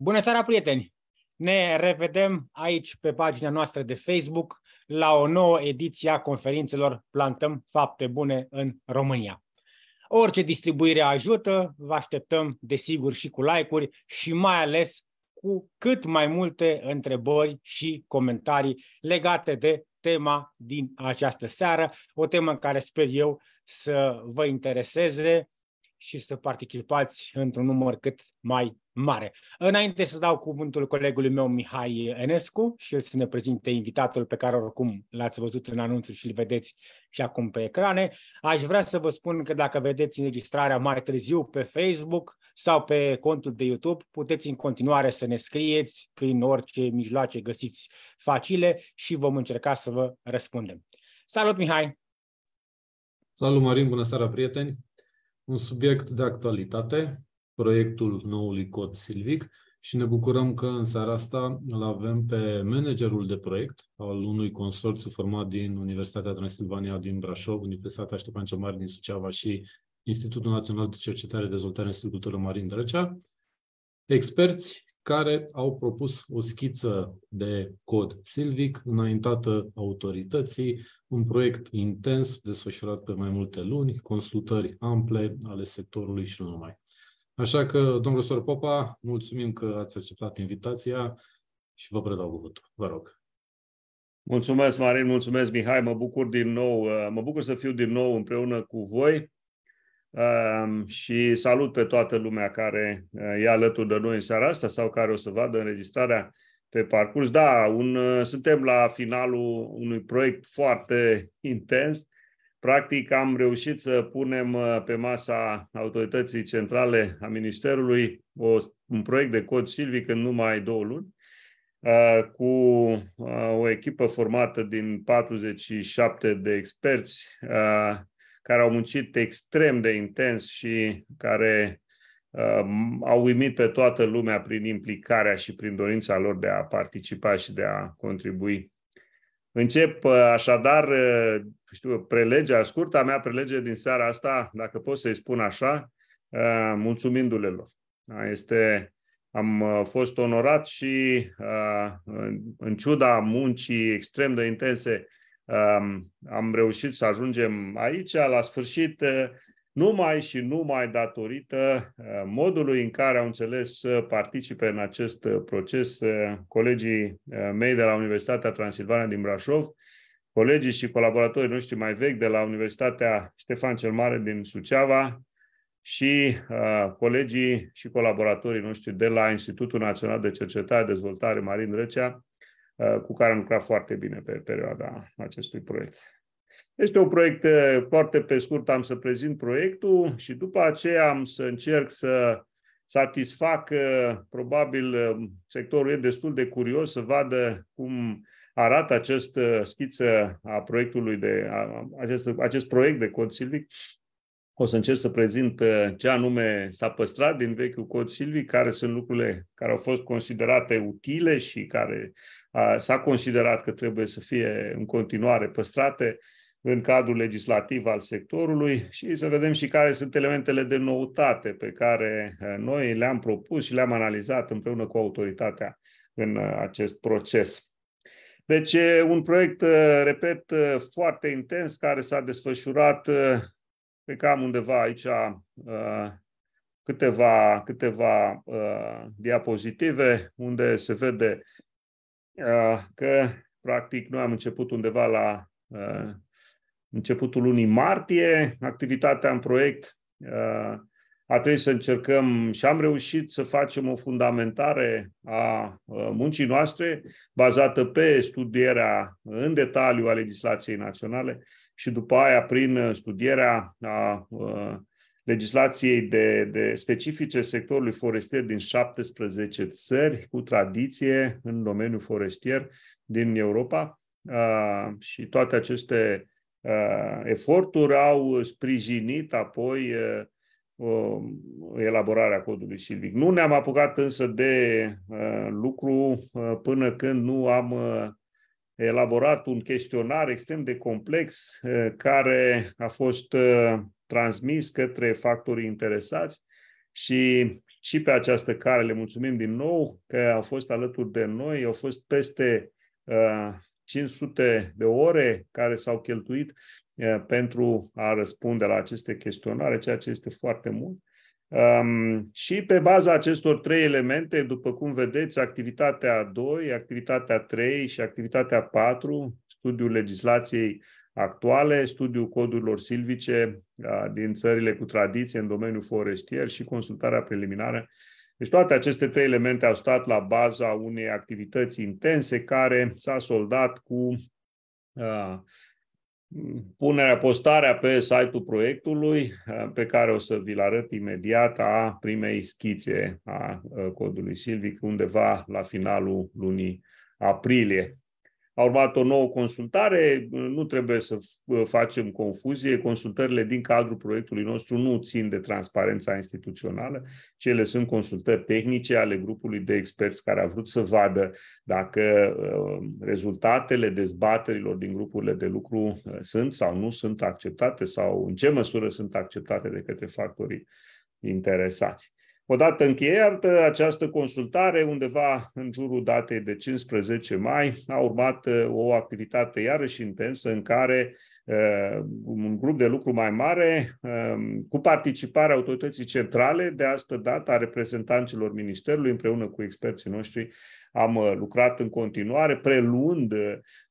Bună seara, prieteni! Ne revedem aici pe pagina noastră de Facebook la o nouă ediție a conferințelor Plantăm fapte bune în România. Orice distribuire ajută, vă așteptăm desigur și cu like-uri și mai ales cu cât mai multe întrebări și comentarii legate de tema din această seară, o temă în care sper eu să vă intereseze și să participați într-un număr cât mai mare. Înainte să dau cuvântul colegului meu Mihai Enescu și el să ne prezinte invitatul pe care oricum l-ați văzut în anunțul și îl vedeți și acum pe ecrane, aș vrea să vă spun că dacă vedeți înregistrarea mai târziu pe Facebook sau pe contul de YouTube, puteți în continuare să ne scrieți prin orice mijloace găsiți facile și vom încerca să vă răspundem. Salut Mihai! Salut Marin, bună seara prieteni! Un subiect de actualitate, proiectul noului cod silvic și ne bucurăm că în seara asta îl avem pe managerul de proiect al unui consorțiu format din Universitatea Transilvania din Brașov, Universitatea Ștefan cel Mare din Suceava și Institutul Național de Cercetare, Dezvoltare în Agricultură Marin Drăcea, experți care au propus o schiță de cod silvic înaintată autorității, un proiect intens desfășurat pe mai multe luni, consultări ample ale sectorului și nu numai. Așa că, domnul Sor Popa, mulțumim că ați acceptat invitația și vă predau cuvântul. Vă rog. Mulțumesc, Marin, mulțumesc, Mihai. Mă bucur din nou, uh, mă bucur să fiu din nou împreună cu voi um, și salut pe toată lumea care uh, e alături de noi în seara asta sau care o să vadă înregistrarea pe parcurs. Da, un, uh, suntem la finalul unui proiect foarte intens Practic am reușit să punem uh, pe masa autorității centrale a Ministerului o, un proiect de cod silvic în numai două luni, uh, cu uh, o echipă formată din 47 de experți care au muncit extrem de intens și care au uimit pe toată lumea prin implicarea și prin dorința lor de a participa și de a contribui Încep uh, așadar uh, știu, prelegia, scurta mea prelege din seara asta, dacă pot să-i spun așa, uh, mulțumindu-le lor. Da, este, am fost onorat și în ciuda muncii extrem de intense um, am reușit să ajungem aici. La sfârșit numai și numai datorită uh, modului în care au înțeles să participe în acest uh, proces uh, colegii mei de la Universitatea Transilvania din Brașov, colegii și colaboratorii noștri mai vechi de la Universitatea Ștefan cel Mare din Suceava și uh, colegii și colaboratorii noștri de la Institutul Național de Cercetare și Dezvoltare Marin Răcea, uh, cu care am lucrat foarte bine pe perioada acestui proiect. Este un proiect eh, foarte pe scurt, am să prezint proiectul și după aceea am să încerc să satisfac, eh, probabil eh, sectorul e destul de curios să vadă cum arată acest schiță a proiectului de, a, acest, acest proiect de cod silvic. O să încerc să prezint ce anume s-a păstrat din vechiul cod silvic, care sunt lucrurile care au fost considerate utile și care a, s-a considerat că trebuie să fie în continuare păstrate în cadrul legislativ al sectorului și să vedem și care sunt elementele de noutate pe care eh, noi le-am propus și le-am analizat împreună cu autoritatea în eh, acest proces. Deci eh, un proiect, repet, foarte intens care s-a desfășurat pe cam undeva aici câteva, câteva diapozitive unde se vede că practic noi am început undeva la începutul lunii martie, activitatea în proiect uh, a trebuit să încercăm și am reușit să facem o fundamentare a uh, muncii noastre bazată pe studierea în detaliu a legislației naționale și după aia prin studierea a uh, legislației de, de specifice sectorului forestier din 17 țări cu tradiție în domeniul forestier din Europa și toate aceste Uh, eforturi au sprijinit apoi uh, elaborarea codului silvic. Nu ne-am apucat însă de uh, lucru până când nu am elaborat un chestionar extrem de complex care a fost transmis către factorii interesați și și pe această care le mulțumim din nou că au fost alături de noi, au fost peste 500 de ore care s-au cheltuit eh, pentru a răspunde la aceste chestionare, ceea ce este foarte mult. Um, și pe baza acestor trei elemente, după cum vedeți, activitatea 2, activitatea 3 și activitatea 4, studiul legislației actuale, studiul codurilor silvice uh, din țările cu tradiție în domeniul forestier și consultarea preliminară deci toate aceste trei elemente au stat la baza unei activități intense care s-a soldat cu uh, punerea, postarea pe site-ul proiectului, uh, pe care o să vi-l arăt imediat, a primei schițe a uh, codului Silvic, undeva la finalul lunii aprilie. A urmat o nouă consultare, nu trebuie să uh, facem confuzie, consultările din cadrul proiectului nostru nu țin de transparența instituțională, cele sunt consultări tehnice ale grupului de experți care a vrut să vadă dacă uh, rezultatele dezbaterilor din grupurile de lucru uh, sunt sau nu sunt acceptate sau în ce măsură sunt acceptate de către factorii interesați. Odată încheiată această consultare, undeva în jurul datei de 15 mai, a urmat uh, o activitate iarăși intensă în care uh, un grup de lucru mai mare, um, cu participarea autorității centrale, de astă dată a reprezentanților Ministerului, împreună cu experții noștri, am uh, lucrat în continuare, preluând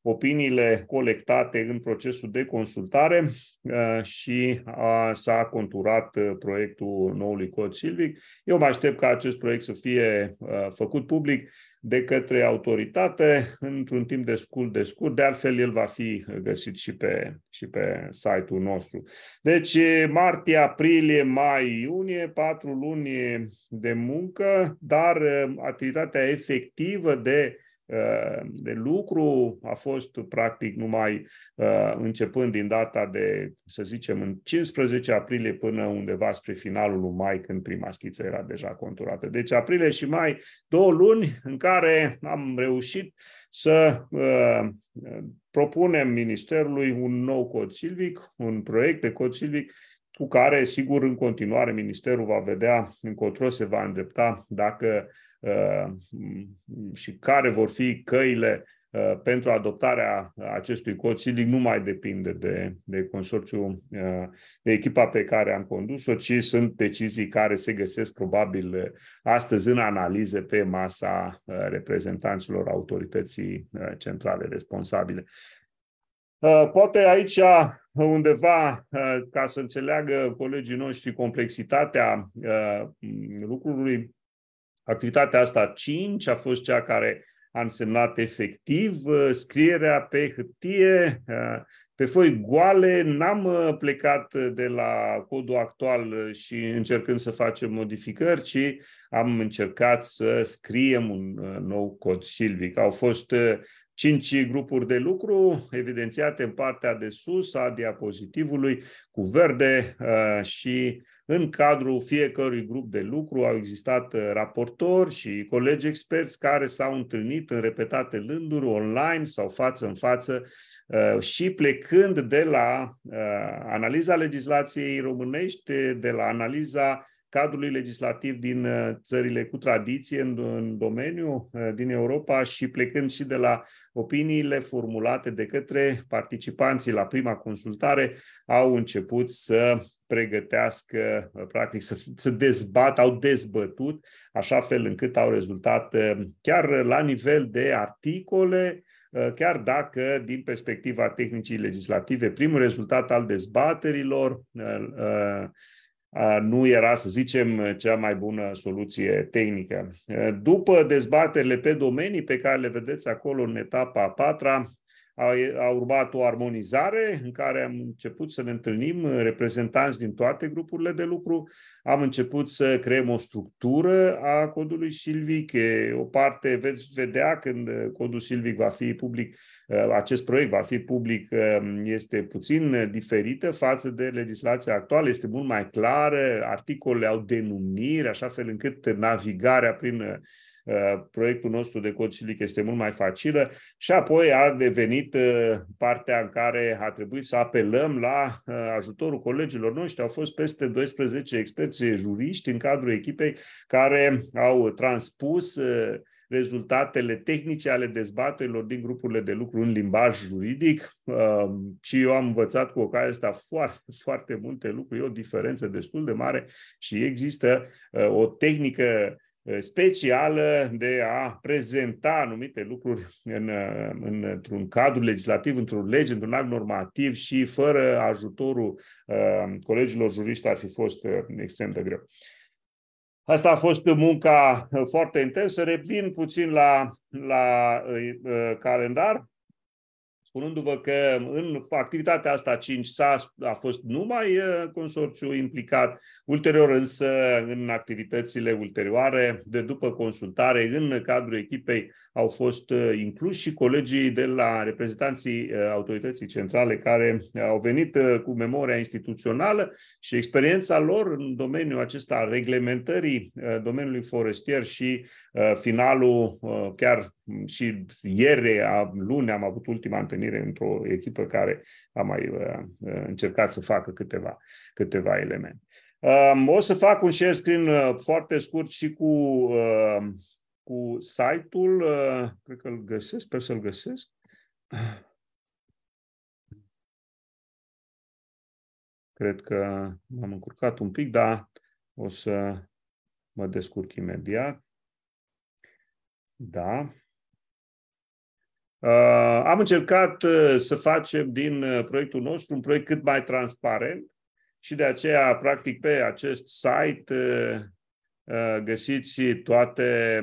opiniile colectate în procesul de consultare uh, și a, s-a conturat uh, proiectul noului cod silvic. Eu mă aștept ca acest proiect să fie uh, făcut public de către autoritate într-un timp de scurt de scurt, de altfel el va fi găsit și pe, și pe site-ul nostru. Deci martie, aprilie, mai, iunie, patru luni de muncă, dar activitatea efectivă de Ehm, de lucru a fost practic numai ehm, începând din data de, să zicem, în 15 aprilie până undeva spre finalul lui mai, când prima schiță era deja conturată. Deci aprilie și mai, două luni în care am reușit să ehm, propunem Ministerului un nou cod silvic, un proiect de cod silvic cu care, sigur, în continuare Ministerul va vedea încotro se va îndrepta dacă uh, și care vor fi căile uh, pentru adoptarea acestui cod silic nu mai depinde de, de consorțiu, uh, de echipa pe care am condus-o, ci sunt decizii care se găsesc probabil astăzi în analize pe masa reprezentanților autorității centrale responsabile. Uh, poate aici uh, undeva, uh, ca să înțeleagă colegii noștri complexitatea lucrului, activitatea asta 5 a fost cea care a însemnat efectiv scrierea pe hârtie, pe foi goale, n-am plecat de la codul actual și încercând să facem modificări, ci am încercat să scriem un nou cod silvic. Au fost Cinci grupuri de lucru evidențiate în partea de sus a diapozitivului cu verde uh, și în cadrul fiecărui grup de lucru au existat uh, raportori și colegi experți care s-au întâlnit în repetate rânduri online sau față în față uh, și plecând de la analiza legislației românești, de la analiza cadrului legislativ din uh, țările cu tradiție în, în domeniu uh, din Europa și plecând și de la opiniile formulate de către participanții la prima consultare, au început să pregătească, uh, practic, să, să dezbat, au dezbătut, așa fel încât au rezultat chiar la nivel de articole, chiar dacă, din perspectiva tehnicii legislative, primul rezultat al dezbaterilor nu era, să zicem, cea mai bună soluție tehnică. După dezbaterile pe domenii pe care le vedeți acolo în etapa a patra, a, a urmat o armonizare în care am început să ne întâlnim reprezentanți din toate grupurile de lucru, am început să creăm o structură a codului silvic. O parte veți vedea când codul silvic va fi public, uh, acest proiect va fi public, uh, este puțin diferită față de legislația actuală, este mult mai clară, articolele au denumiri, așa fel încât navigarea prin uh, Uh, proiectul nostru de cod silic este mult mai facilă și apoi a devenit uh, partea în care a trebuit să apelăm la uh, ajutorul colegilor noștri. Au fost peste 12 experți juriști în cadrul echipei care au transpus rezultatele tehnice ale dezbaterilor din grupurile de lucru în limbaj juridic și eu am învățat cu ocazia asta foarte, foarte multe lucruri, e o diferență destul de mare și există o tehnică Eh, specială de a prezenta anumite lucruri în, în, eh, într-un cadru legislativ, într-o lege, într-un act normativ și fără ajutorul uh, colegilor juriști ar fi fost uh, extrem de greu. Asta a fost munca foarte intensă. Revin puțin la, la uh, calendar spunându-vă că în activitatea asta 5 s-a, a fost numai uh, consorțiu implicat, ulterior însă în activitățile ulterioare, de după consultare, în cadrul echipei au fost uh, incluși și colegii de la reprezentanții uh, autorității centrale care au venit cu memoria instituțională și experiența lor în domeniul acesta reglementării domeniului forestier și finalul chiar și ieri, luni, am avut ultima întâlnire într-o echipă care a mai uh, uh, încercat să facă câteva, câteva elemente. Um, o să fac un share screen uh, foarte scurt și cu, cu site-ul. Cred că îl găsesc, sper să-l găsesc. Cred că m-am încurcat un pic, dar o să mă descurc imediat. Da. Uh, am încercat uh, să facem din uh, proiectul nostru un proiect cât mai transparent și de aceea, practic, pe acest site găsiți toate,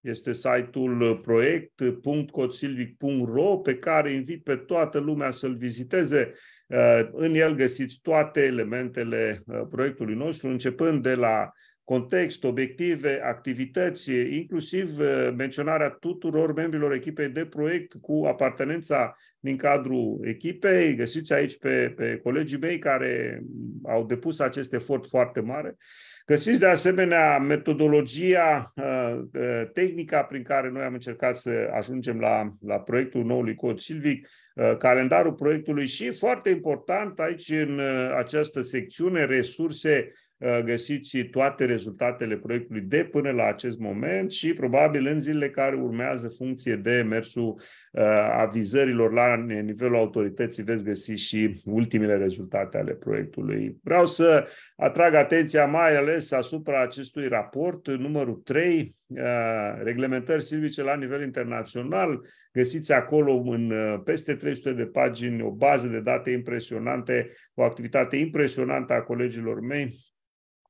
este site-ul proiect.cotsilvic.ro pe care invit pe toată lumea să-l viziteze. În el găsiți toate elementele proiectului nostru, începând de la context, obiective, activități, inclusiv eh, menționarea tuturor membrilor echipei de proiect cu apartenența din cadrul echipei. Găsiți aici pe, pe colegii mei care au depus acest efort foarte mare. Găsiți de asemenea metodologia, eh, eh, tehnica prin care noi am încercat să ajungem la, la proiectul noului cod silvic, calendarul proiectului și, foarte important, aici în această secțiune, resurse Uh, găsiți toate rezultatele proiectului de până la acest moment și probabil în zilele care urmează, funcție de mersul uh, avizărilor la nivelul autorității, veți găsi și ultimele rezultate ale proiectului. Vreau să atrag atenția mai ales asupra acestui raport, numărul 3, uh, reglementări silvice la nivel internațional. Găsiți acolo în peste 300 de pagini o bază de date impresionante, o activitate impresionantă a colegilor mei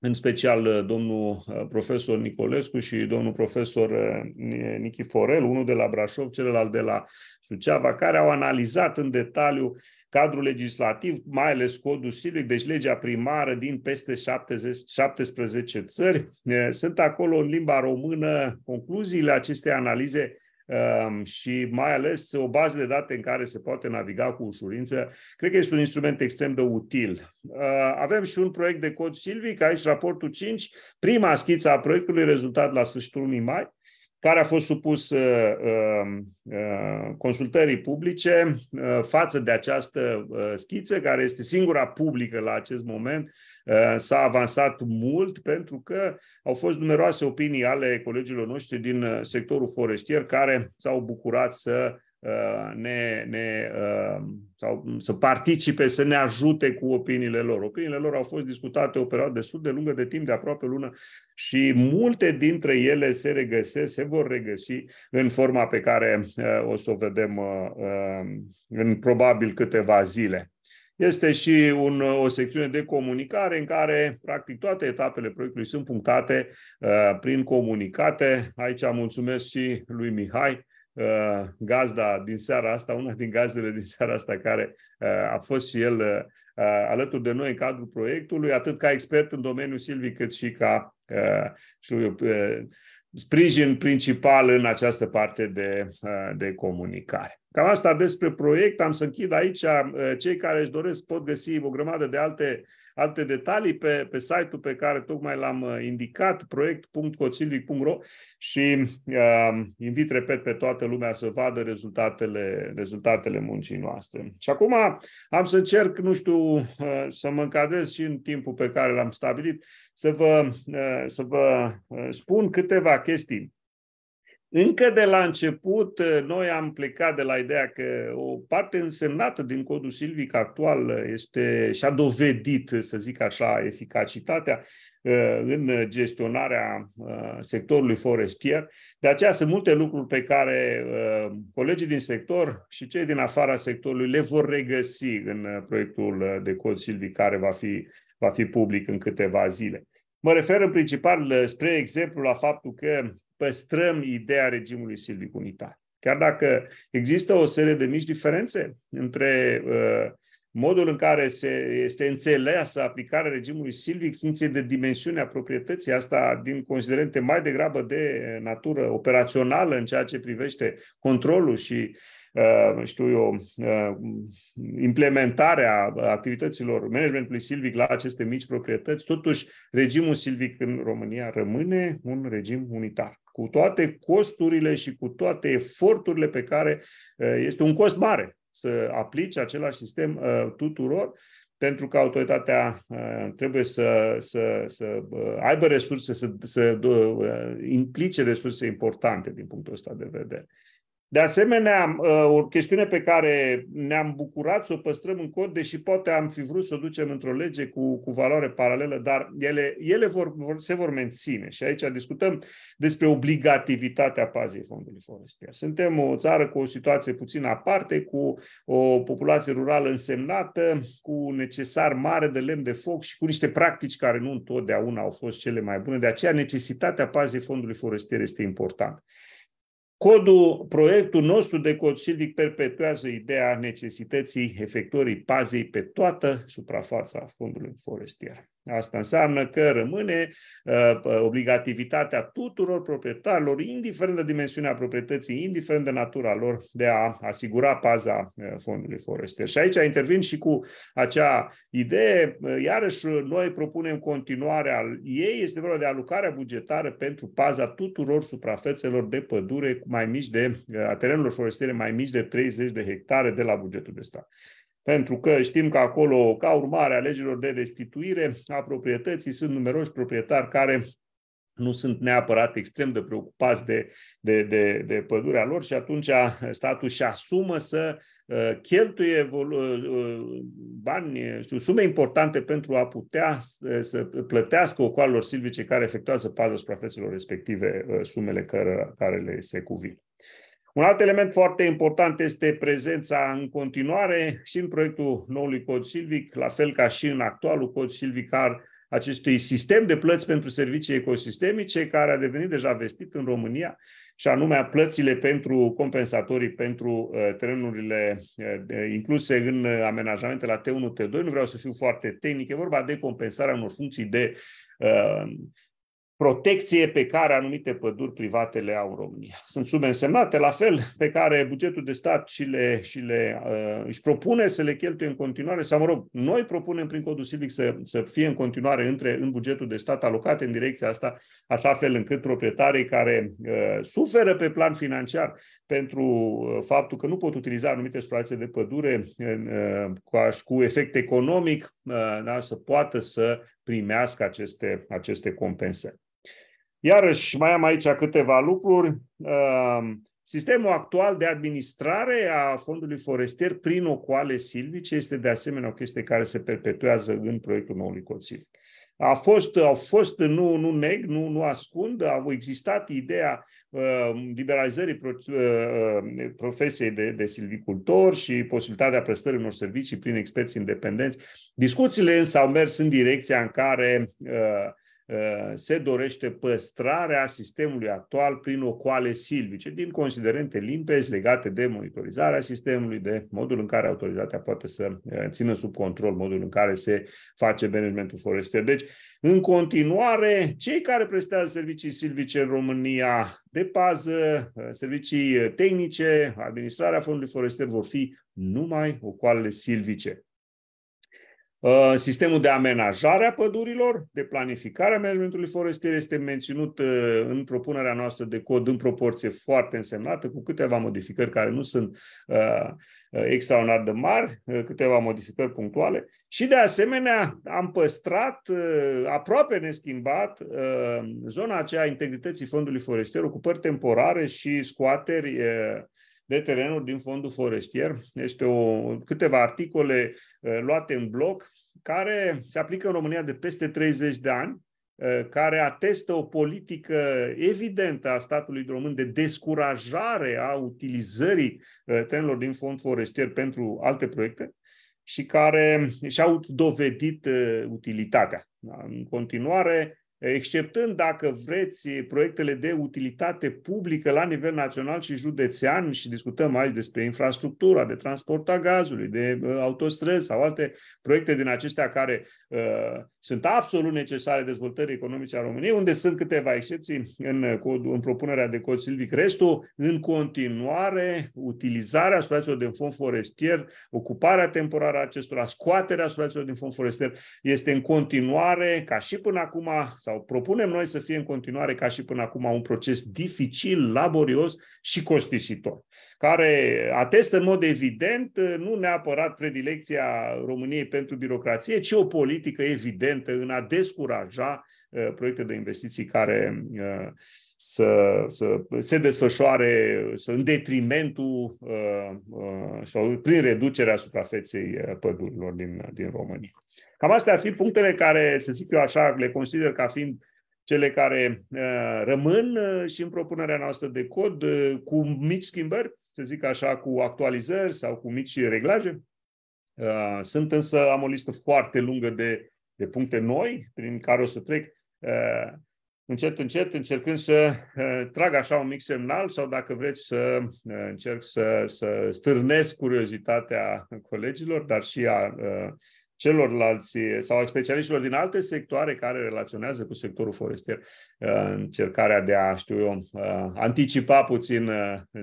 în special uh, domnul uh, profesor Nicolescu și domnul profesor uh, Nichiforel, unul de la Brașov, celălalt de la Suceava, care au analizat în detaliu cadrul legislativ, mai ales codul silvic, deci legea primară din peste 70, 17 țări. Sunt acolo în limba română concluziile acestei analize Ehm, și mai ales o bază de date în care se poate naviga cu ușurință. Cred că este un instrument extrem de util. Ehm, avem și un proiect de cod silvic, aici raportul 5, prima schiță a proiectului rezultat la sfârșitul lunii mai, care a fost supus uh, uh, consultării publice uh, față de această schiță, care este singura publică la acest moment, Eh, s-a avansat mult pentru că au fost numeroase opinii ale colegilor noștri din eh, sectorul forestier care s-au bucurat să eh, ne, ne, sau să participe, să ne ajute cu opiniile lor. Opiniile lor au fost discutate o perioadă destul de lungă de timp, de aproape o lună, și multe dintre ele se regăsesc, se vor regăsi în forma pe care o să o vedem în probabil câteva zile. Este și un, o secțiune de comunicare în care, practic, toate etapele proiectului sunt punctate uh, prin comunicate. Aici mulțumesc și lui Mihai, uh, gazda din seara asta, una din gazdele din seara asta care uh, a fost și el uh, uh alături de noi în cadrul proiectului, atât ca expert în domeniul silvic, cât și ca uh, știu uh, sprijin principal în această parte de, uh, de comunicare. Cam asta despre proiect. Am să închid aici. Ă, cei care își doresc pot găsi o grămadă de alte, alte detalii pe, pe site-ul pe care tocmai l-am ă, indicat, proiect.coțiliu.ro și uh, invit, repet, pe toată lumea să vadă rezultatele, rezultatele muncii noastre. Și acum am să încerc, nu știu, uh, să mă încadrez și în timpul pe care l-am stabilit, să vă, uh, să vă uh, spun câteva chestii încă de la început, eh, noi am plecat de la ideea că o parte însemnată din codul silvic actual eh, este și-a dovedit, să zic așa, eficacitatea eh, în gestionarea sectorului forestier. De aceea sunt multe lucruri pe care colegii din sector și cei din afara sectorului le vor regăsi în proiectul de cod silvic care va fi, va fi public în câteva zile. Mă refer în principal, spre exemplu, la faptul că păstrăm ideea regimului silvic unitar. Chiar dacă există o serie de mici diferențe între uh, modul în care se, este înțeleasă aplicarea regimului silvic funcție de dimensiunea proprietății, asta din considerente mai degrabă de natură operațională în ceea ce privește controlul și uh, știu eu, uh, implementarea activităților managementului silvic la aceste mici proprietăți, totuși regimul silvic în România rămâne un regim unitar cu toate costurile și cu toate eforturile pe care este un cost mare să aplici același sistem tuturor, pentru că autoritatea trebuie să, să, să aibă resurse, să, să implice resurse importante din punctul ăsta de vedere. De asemenea, ă, o chestiune pe care ne-am bucurat să o păstrăm în cod, deși poate am fi vrut să o ducem într-o lege cu, cu valoare paralelă, dar ele, ele vor, vor, se vor menține. Și aici discutăm despre obligativitatea pazei fondului forestier. Suntem o țară cu o situație puțin aparte, cu o populație rurală însemnată, cu necesar mare de lemn de foc și cu niște practici care nu întotdeauna au fost cele mai bune. De aceea, necesitatea pazei fondului forestier este importantă. Codul, proiectul nostru de cod silvic perpetuează ideea necesității efectuării pazei pe toată suprafața fondului forestier. Asta înseamnă că rămâne uh, obligativitatea tuturor proprietarilor, indiferent de dimensiunea proprietății, indiferent de natura lor, de a asigura paza uh, fondului forestier. Și aici intervin și cu acea idee, uh, iarăși uh, noi propunem continuarea ei, este vorba de alocarea bugetară pentru paza tuturor suprafețelor de pădure mai mici de, uh, a terenurilor forestiere mai mici de 30 de hectare de la bugetul de stat pentru că știm că acolo, ca urmare a legilor de restituire a proprietății, sunt numeroși proprietari care nu sunt neapărat extrem de preocupați de, de, de, de pădurea lor și atunci statul și asumă să uh, cheltuie uh, uh, bani, știu, sume importante pentru a putea să plătească ocoalilor silvice care efectuează paza suprafețelor respective sumele care, care le se cuvin. Un alt element foarte important este prezența în continuare și în proiectul noului cod silvic, la fel ca și în actualul cod silvic, al acestui sistem de plăți pentru servicii ecosistemice care a devenit deja vestit în România și anume plățile pentru compensatorii pentru uh, terenurile uh, incluse în amenajamente la T1, T2. Nu vreau să fiu foarte tehnic, e vorba de compensarea unor funcții de uh, protecție pe care anumite păduri private le au în România. Sunt sume însemnate, la fel, pe care bugetul de stat și le, și le, uh, își propune să le cheltuie în continuare, sau, mă rog, noi propunem prin codul silic să, să fie în continuare între, în bugetul de stat alocate în direcția asta, așa fel încât proprietarii care uh, suferă pe plan financiar pentru uh, faptul că nu pot utiliza anumite suprafațe de pădure uh, cu, cu efect economic, uh, da, să poată să primească aceste, aceste compensări. Iarăși mai am aici câteva lucruri. Ehm, sistemul actual de administrare a fondului forestier prin ocoale silvice este de asemenea o chestie care se perpetuează în proiectul noului Consiliu. A fost, au fost, nu, nu neg, nu, nu ascund, a existat ideea uh, liberalizării pro, uh, profesiei de, de silvicultor și posibilitatea prestării unor servicii prin experți independenți. Discuțiile însă au mers în direcția în care uh, Uh, se dorește păstrarea sistemului actual prin ocoale silvice, din considerente limpezi legate de monitorizarea sistemului, de modul în care autoritatea poate să uh, țină sub control, modul în care se face managementul forestier. Deci, în continuare, cei care prestează servicii silvice în România de pază, uh, servicii tehnice, administrarea fondului forestier vor fi numai ocoalele silvice. Uh, sistemul de amenajare a pădurilor, de planificare a managementului forestier este menținut uh, în propunerea noastră de cod în proporție foarte însemnată, cu câteva modificări care nu sunt uh, extraordinar de mari, câteva modificări punctuale. Și de asemenea am păstrat aproape neschimbat zona aceea a integrității fondului forestier, ocupări temporare și scoateri de terenuri din fondul forestier. Este o, câteva articole uh, luate în bloc care se aplică în România de peste 30 de ani, uh, care atestă o politică evidentă a statului român de descurajare a utilizării uh, terenurilor din fond forestier pentru alte proiecte și care și-au dovedit utilitatea. Da, în continuare, exceptând, dacă vreți, proiectele de utilitate publică la nivel național și județean, și discutăm aici despre infrastructura, de transport a gazului, de uh, autostrăzi sau alte proiecte din acestea care uh, sunt absolut necesare dezvoltării economice a României, unde sunt câteva excepții în, uh, în propunerea de cod silvic. Restul, în continuare, utilizarea asociațiilor din fond forestier, ocuparea temporară a acestora, scoaterea asociațiilor din fond forestier, este în continuare, ca și până acum, sau propunem noi să fie în continuare, ca și până acum, un proces dificil, laborios și costisitor care atestă în mod evident uh, nu neapărat predilecția României pentru birocrație, ci o politică evidentă în a descuraja uh, proiecte de investiții care uh, să, să se desfășoare să, în detrimentul sau prin reducerea suprafeței pădurilor din, din România. Cam astea ar fi punctele care, să zic eu așa, le consider ca fiind cele care uh, rămân și în propunerea noastră de cod, cu mici schimbări, să zic așa, cu actualizări sau cu mici reglaje. Uh, sunt însă, am o listă foarte lungă de, de puncte noi prin care o să trec uh, încet, încet, încercând să uh, trag așa un mic semnal sau, dacă vreți, să încerc să, să stârnesc curiozitatea colegilor, dar și a celorlalți eh, sau a specialiștilor din alte sectoare care relaționează cu sectorul forestier, eh, încercarea de a, știu eu, eh, anticipa puțin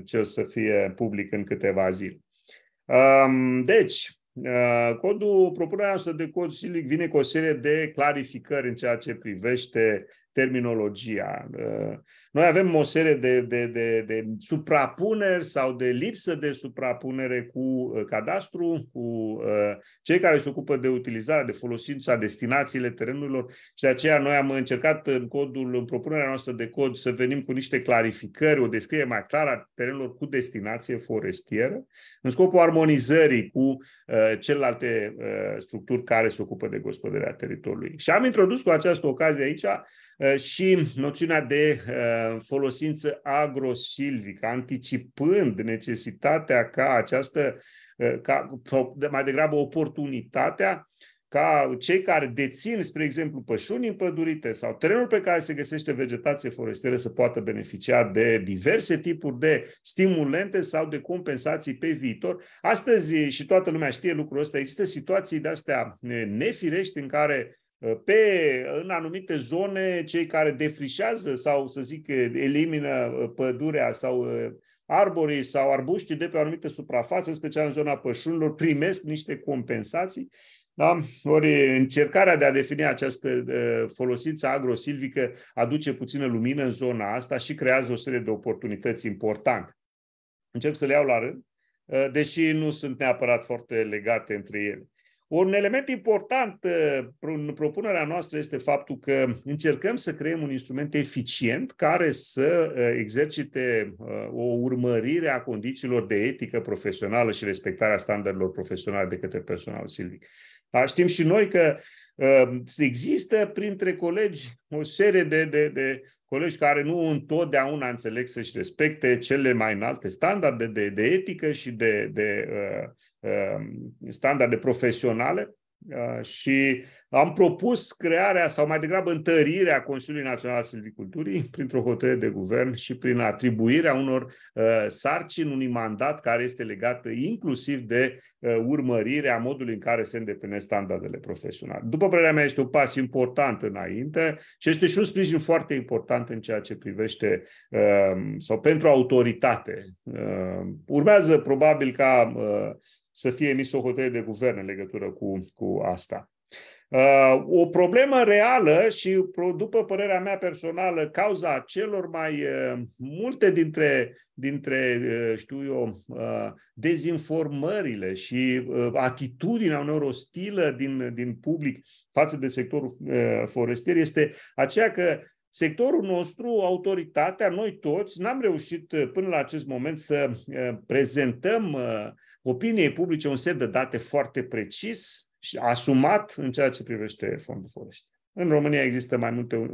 ce o să fie public în câteva zile. Deci, Codul, propunerea noastră de cod silic vine cu o serie de clarificări în ceea ce privește terminologia. Uh, noi avem o serie de, de, de, de suprapuneri sau de lipsă de suprapunere cu uh, cadastru, cu uh, cei care se ocupă de utilizarea, de folosința, destinațiile terenurilor și de aceea noi am încercat în codul, în propunerea noastră de cod să venim cu niște clarificări, o descriere mai clară a terenurilor cu destinație forestieră, în scopul armonizării cu celelalte structuri care se ocupă de gospodarea teritoriului. Și am introdus cu această ocazie aici Uh, și noțiunea de uh, folosință agrosilvică, anticipând necesitatea ca această, uh, ca, mai degrabă oportunitatea ca cei care dețin, spre exemplu, pășuni împădurite sau terenul pe care se găsește vegetație forestieră să poată beneficia de diverse tipuri de stimulente sau de compensații pe viitor. Astăzi, și toată lumea știe lucrul ăsta, există situații de-astea nefirești în care pe, în anumite zone, cei care defrișează sau, să zic, elimină uh, pădurea sau uh, arborii sau arbuștii de pe o anumită suprafață, în special în zona pășunilor, primesc niște compensații. Da? Ori încercarea de a defini această uh, folosință agrosilvică aduce puțină lumină în zona asta și creează o serie de oportunități importante. Încerc să le iau la rând, deși nu sunt neapărat foarte legate între ele. Un element important în uh, propunerea noastră este faptul că încercăm să creăm un instrument eficient care să uh, exercite uh, o urmărire a condițiilor de etică profesională și respectarea standardelor profesionale de către personal silvic. Știm și noi că există printre colegi o serie de, de, de colegi care nu întotdeauna înțeleg să-și respecte cele mai înalte standarde de, de etică și de, de uh, Um, standarde profesionale uh, și am propus crearea sau mai degrabă întărirea Consiliului Național al Silviculturii printr-o hotărâre de guvern și prin atribuirea unor uh, sarcini, unui mandat care este legat inclusiv de uh, urmărirea modului în care se îndeplinesc standardele profesionale. După părerea mea, este un pas important înainte și este și un sprijin foarte important în ceea ce privește um, sau pentru autoritate. Urmează probabil ca să fie emis o hotărâre de guvern în legătură cu, cu asta. Uh, o problemă reală și, după părerea mea personală, cauza celor mai uh, multe dintre, dintre uh, știu eu, uh, dezinformările și uh, atitudinea unor ostilă din, din public față de sectorul uh, forestier este aceea că sectorul nostru, autoritatea, noi toți, n-am reușit până la acest moment să prezentăm opiniei publice un set de date foarte precis și asumat în ceea ce privește fondul forestier. În România există mai multe uh,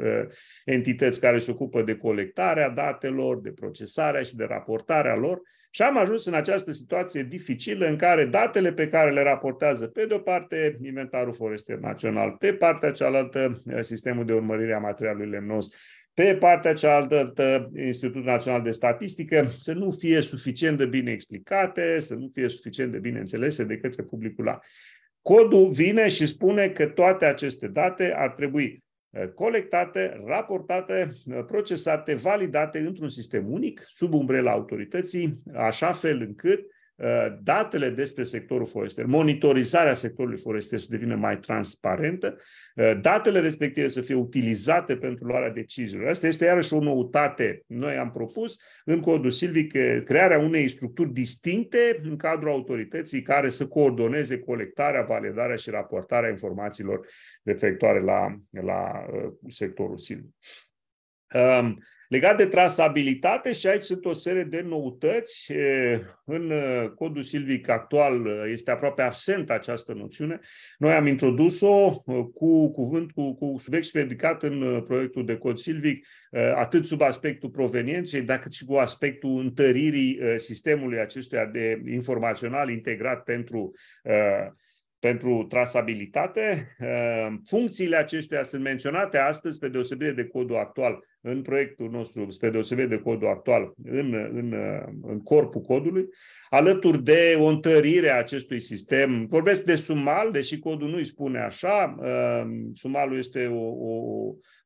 entități care se ocupă de colectarea datelor, de procesarea și de raportarea lor și am ajuns în această situație dificilă în care datele pe care le raportează pe de o parte inventarul forestier național, pe partea cealaltă uh, sistemul de urmărire a materialului lemnos pe partea cealaltă, Institutul Național de Statistică, să nu fie suficient de bine explicate, să nu fie suficient de bine înțelese de către publicul larg. Codul vine și spune că toate aceste date ar trebui ă, colectate, raportate, ă, procesate, validate într-un sistem unic, sub umbrela autorității, așa fel încât Uh, datele despre sectorul forestier, monitorizarea sectorului forestier să devină mai transparentă, uh, datele respective să fie utilizate pentru luarea deciziilor. Asta este iarăși o noutate. Noi am propus în codul silvic uh, crearea unei structuri distincte în cadrul autorității care să coordoneze colectarea, validarea și raportarea informațiilor referitoare la, la sectorul silvic. Um, Legat de trasabilitate și aici sunt o serie de noutăți. În codul silvic actual este aproape absent această noțiune. Noi am introdus-o cu cuvânt, cu, cu subiect și predicat în proiectul de cod silvic, atât sub aspectul provenienței, dar cât și cu aspectul întăririi sistemului acestuia de informațional integrat pentru pentru trasabilitate. Funcțiile acestea sunt menționate astăzi, pe deosebire de codul actual, în proiectul nostru, spre deosebire de codul actual, în, în, în corpul codului, alături de o întărire a acestui sistem. Vorbesc de Sumal, deși codul nu îi spune așa. Ă, Sumalul este o, o,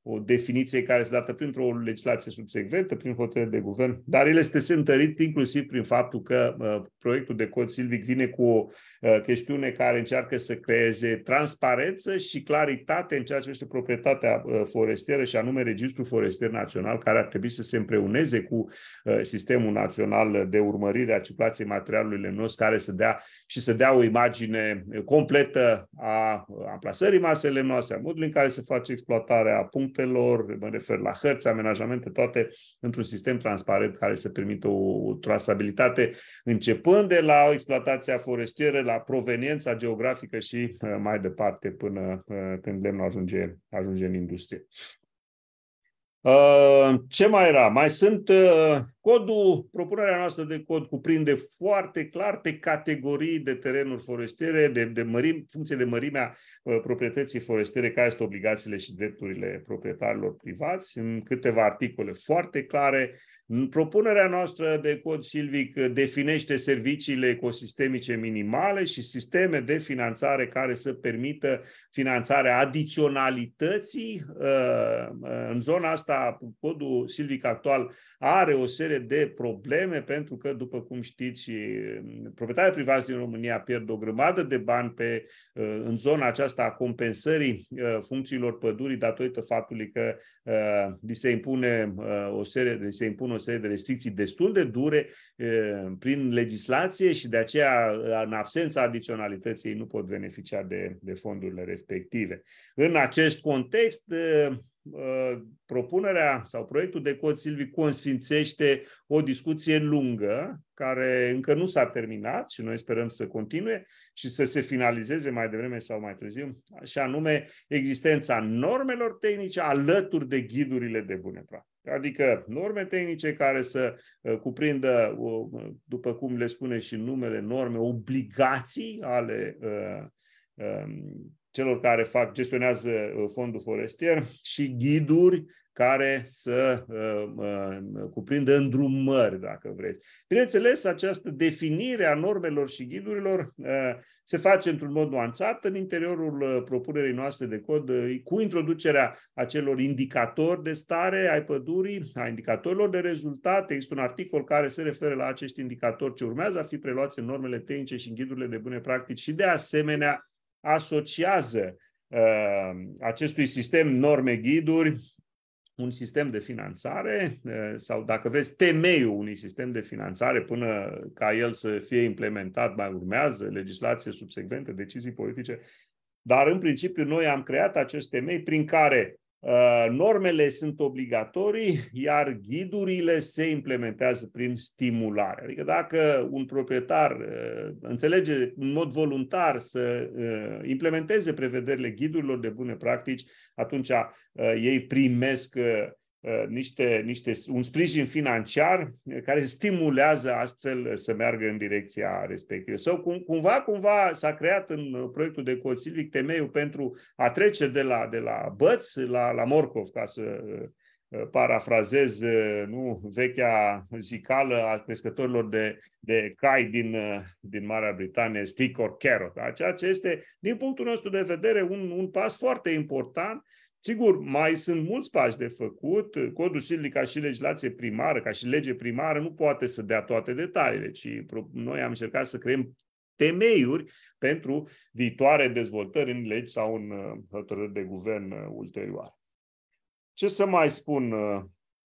o definiție care este dată printr-o legislație subsecventă, prin hotărâri de guvern, dar el este întărit inclusiv prin faptul că uh, proiectul de cod silvic vine cu o uh, chestiune care încearcă să creeze transparență și claritate în ceea ce este proprietatea uh, forestieră și anume Registrul Forestier Național, care ar trebui să se împreuneze cu uh, Sistemul Național de Urmărire a Circulației Materialului Lemnos, care să dea și să dea o imagine completă a amplasării masei lemnoase, a modului în care se face exploatarea, a produselor, mă refer la hărți, amenajamente, toate într-un sistem transparent care să permită o, o trasabilitate, începând de la exploatația forestieră, la proveniența geografică și uh, mai departe până uh, când lemnul ajunge, ajunge în industrie. Uh, ce mai era? Mai sunt uh, codul, propunerea noastră de cod cuprinde foarte clar pe categorii de terenuri forestiere, de, de mărim, funcție de mărimea uh, proprietății forestiere, care sunt obligațiile și drepturile proprietarilor privați, în câteva articole foarte clare, Propunerea noastră de cod silvic definește serviciile ecosistemice minimale și sisteme de finanțare care să permită finanțarea adiționalității. Uh, în zona asta, codul silvic actual are o serie de probleme pentru că, după cum știți, um, proprietarii privați din România pierd o grămadă de bani pe, uh, în zona aceasta a compensării uh, funcțiilor pădurii datorită faptului că li se impune o serie, li se impune o serie de restricții destul de dure prin legislație și de aceea, în absența adiționalității, ei nu pot beneficia de, de fondurile respective. În acest context, propunerea sau proiectul de cod Silvi consfințește o discuție lungă care încă nu s-a terminat și noi sperăm să continue și să se finalizeze mai devreme sau mai târziu, și anume existența normelor tehnice alături de ghidurile de bune practici. Adică norme tehnice care să uh, cuprindă, uh, după cum le spune și numele norme, obligații ale uh, um, celor care fac, gestionează fondul forestier și ghiduri care să uh, uh, cuprindă îndrumări, dacă vreți. Bineînțeles, această definire a normelor și ghidurilor uh, se face într-un mod nuanțat în interiorul uh, propunerii noastre de cod, uh, cu introducerea acelor indicatori de stare ai pădurii, a indicatorilor de rezultate. Există un articol care se referă la acești indicatori ce urmează a fi preluați în normele tehnice și în ghidurile de bune practici și, de asemenea, asociază uh, acestui sistem norme ghiduri un sistem de finanțare eh, sau, dacă vreți, temeiul unui sistem de finanțare până ca el să fie implementat, mai urmează legislație subsecventă, decizii politice. Dar, în principiu, noi am creat acest temei prin care Uh, normele sunt obligatorii, iar ghidurile se implementează prin stimulare. Adică dacă un proprietar uh, înțelege în mod voluntar să uh, implementeze prevederile ghidurilor de bune practici, atunci ei primesc Uh, niște, niște, un sprijin financiar uh, care stimulează astfel să meargă în direcția respectivă. Sau cum, cumva, cumva s-a creat în uh, proiectul de cod silvic temeiul pentru a trece de la, de la băț la, la morcov, ca să parafrazez nu, vechea zicală a crescătorilor de, de cai din, din Marea Britanie, stick or carrot, da? ceea ce este, din punctul nostru de vedere, un, un pas foarte important Sigur, mai sunt mulți pași de făcut. Codul silnic ca și legislație primară, ca și lege primară, nu poate să dea toate detaliile, ci noi am încercat să creăm temeiuri pentru viitoare dezvoltări în legi sau în uh, hotărâri de guvern uh, ulterior. Ce să mai spun? Uh,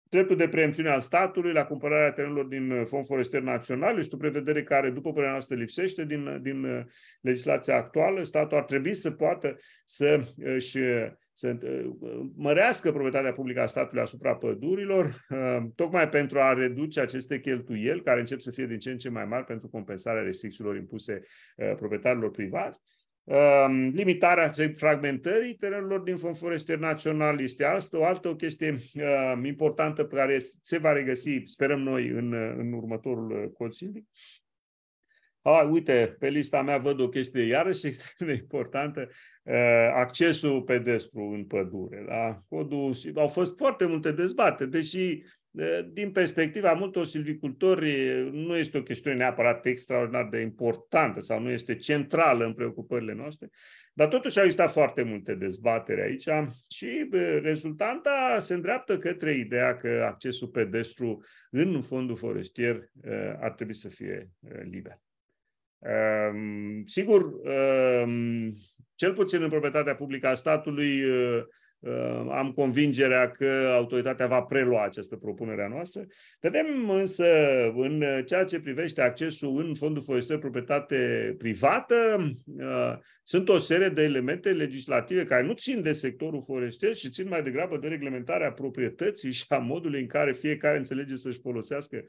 dreptul de preemțiune al statului la cumpărarea terenurilor din Fond Forestier Național este o prevedere care, după părerea noastră, lipsește din, din legislația actuală. Statul ar trebui să poată să își să uh, uh, mărească proprietatea publică a statului asupra pădurilor, uh, tocmai pentru a reduce aceste cheltuieli, care încep să fie din ce în ce mai mari pentru compensarea restricțiilor impuse proprietarilor privați. Limitarea fragmentării terenurilor din Fond Forestier Național este asta, o altă o chestie importantă pe care se va regăsi, sperăm noi, în, în următorul consiliu. A, uite, pe lista mea văd o chestie iarăși extrem de importantă, uh, accesul pedestru în pădure. Da? Codul, au fost foarte multe dezbate, deși uh, din perspectiva multor silvicultori nu este o chestiune neapărat extraordinar de importantă sau nu este centrală în preocupările noastre, dar totuși au existat foarte multe dezbatere aici și uh, rezultanta se îndreaptă către ideea că accesul pedestru în fondul forestier ar trebui să fie liber. Ehm, sigur, ehm, cel puțin în proprietatea publică a statului, am convingerea că autoritatea va prelua această propunere a noastră. Vedem însă, în ceea ce privește accesul în fondul forestier proprietate privată, uh, sunt o serie de elemente legislative care nu țin de sectorul forestier și țin mai degrabă de reglementarea proprietății și a modului în care fiecare înțelege să-și folosească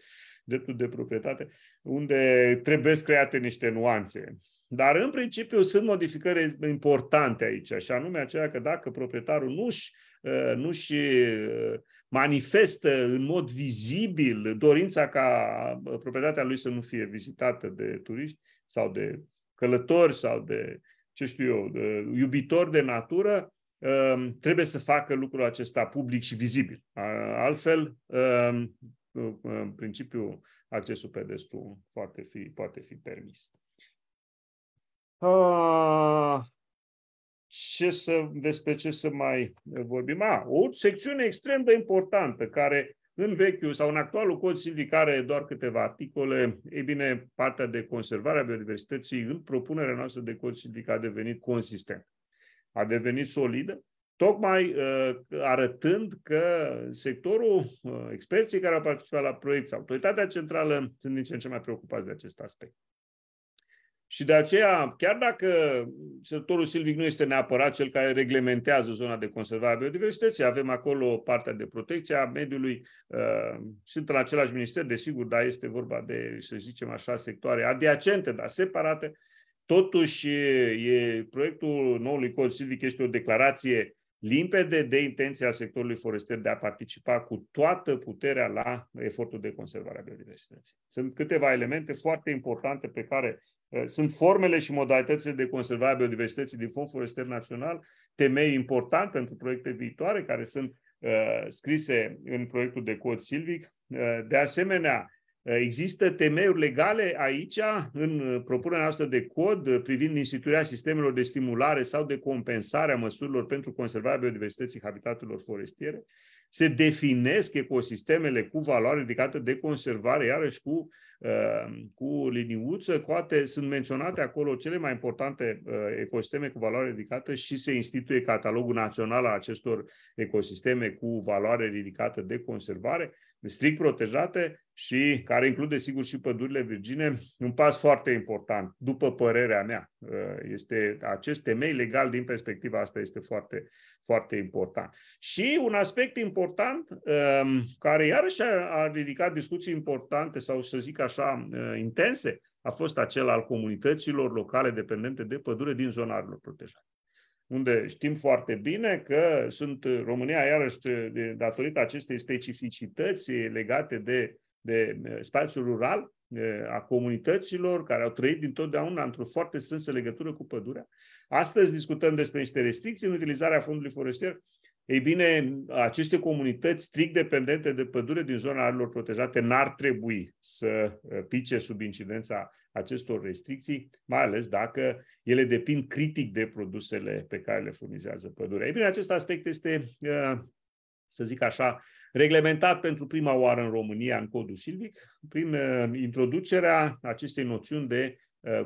dreptul de proprietate, unde trebuie create niște nuanțe. Dar, în principiu, sunt modificări importante aici, și anume aceea că dacă proprietarul nu-și, ă, nu-și ă, manifestă în mod vizibil dorința ca ă, proprietatea lui să nu fie vizitată de turiști sau de călători sau de, ce știu eu, iubitori de natură, trebuie să facă lucrul acesta public și vizibil. Altfel, în principiu, accesul destul poate fi, poate fi permis. A, ah, ce să, despre ce să mai vorbim? A, ah, o secțiune extrem de importantă care în vechiul sau în actualul cod sindical are doar câteva articole. Ei bine, partea de conservare a biodiversității în propunerea noastră de cod sindical a devenit consistent. A devenit solidă, tocmai uh, arătând că sectorul, uh, experții care au participat la proiect, autoritatea centrală, sunt din ce în ce mai preocupați de acest aspect. Și de aceea, chiar dacă sectorul silvic nu este neapărat cel care reglementează zona de conservare a biodiversității, avem acolo partea de protecție a mediului, uh, sunt în același minister, desigur, dar este vorba de, să zicem așa, sectoare adiacente, dar separate. Totuși, e, proiectul noului cod silvic este o declarație limpede de intenția sectorului forestier de a participa cu toată puterea la efortul de conservare a biodiversității. Sunt câteva elemente foarte importante pe care Uh, sunt formele și modalitățile de conservare a biodiversității din fondul Forestier Național, temei important pentru proiecte viitoare care sunt uh, scrise în proiectul de cod silvic. Uh, de asemenea, uh, Există temeiuri legale aici, în uh, propunerea noastră de cod, privind instituirea sistemelor de stimulare sau de compensare a măsurilor pentru conservarea biodiversității habitatelor forestiere se definesc ecosistemele cu valoare ridicată de conservare, iarăși cu, uh, cu liniuță, coate, sunt menționate acolo cele mai importante uh, ecosisteme cu valoare ridicată și se instituie catalogul național al acestor ecosisteme cu valoare ridicată de conservare strict protejate și care include, sigur, și pădurile virgine, un pas foarte important, după părerea mea. Uh, este acest temei legal din perspectiva asta este foarte, foarte important. Și un aspect important, um, care iarăși a ridicat discuții importante sau, să zic așa, uh, intense, a fost acela al comunităților locale dependente de pădure din zona arilor protejate unde știm foarte bine că sunt România, iarăși, datorită acestei specificități legate de, de spațiul rural, a comunităților care au trăit dintotdeauna într-o foarte strânsă legătură cu pădurea. Astăzi discutăm despre niște restricții în utilizarea fondului forestier, ei bine, aceste comunități strict dependente de pădure din zona arilor protejate n-ar trebui să uh, pice sub incidența acestor restricții, mai ales dacă ele depind critic de produsele pe care le furnizează pădurea. Ei bine, acest aspect este, uh, să zic așa, reglementat pentru prima oară în România în codul silvic, prin uh, introducerea acestei noțiuni de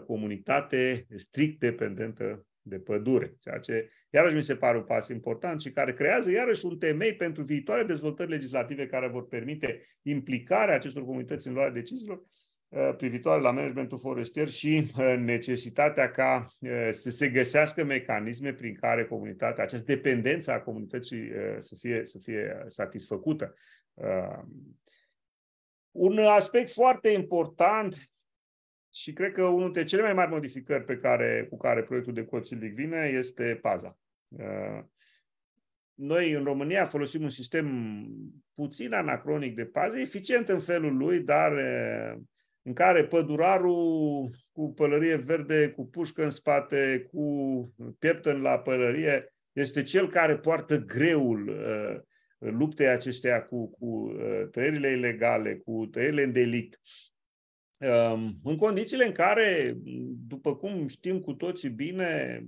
comunitate strict dependentă de pădure, ceea ce iarăși mi se pare un pas important și care creează iarăși un temei pentru viitoare dezvoltări legislative care vor permite implicarea acestor comunități în luarea deciziilor uh, privitoare la managementul forestier și uh, necesitatea ca uh, să se găsească mecanisme prin care comunitatea, această dependență a comunității să fie, să fie satisfăcută. Un aspect foarte important și cred că unul dintre cele mai mari modificări pe care, cu care proiectul de cod vine este paza. Uh, noi în România folosim un sistem puțin anacronic de pază, eficient în felul lui, dar uh, în care pădurarul cu pălărie verde, cu pușcă în spate, cu pieptăn la pălărie, este cel care poartă greul uh, luptei acesteia cu, cu tăierile ilegale, cu tăierile în delict. Ehm, în condițiile în care, după cum știm cu toții bine,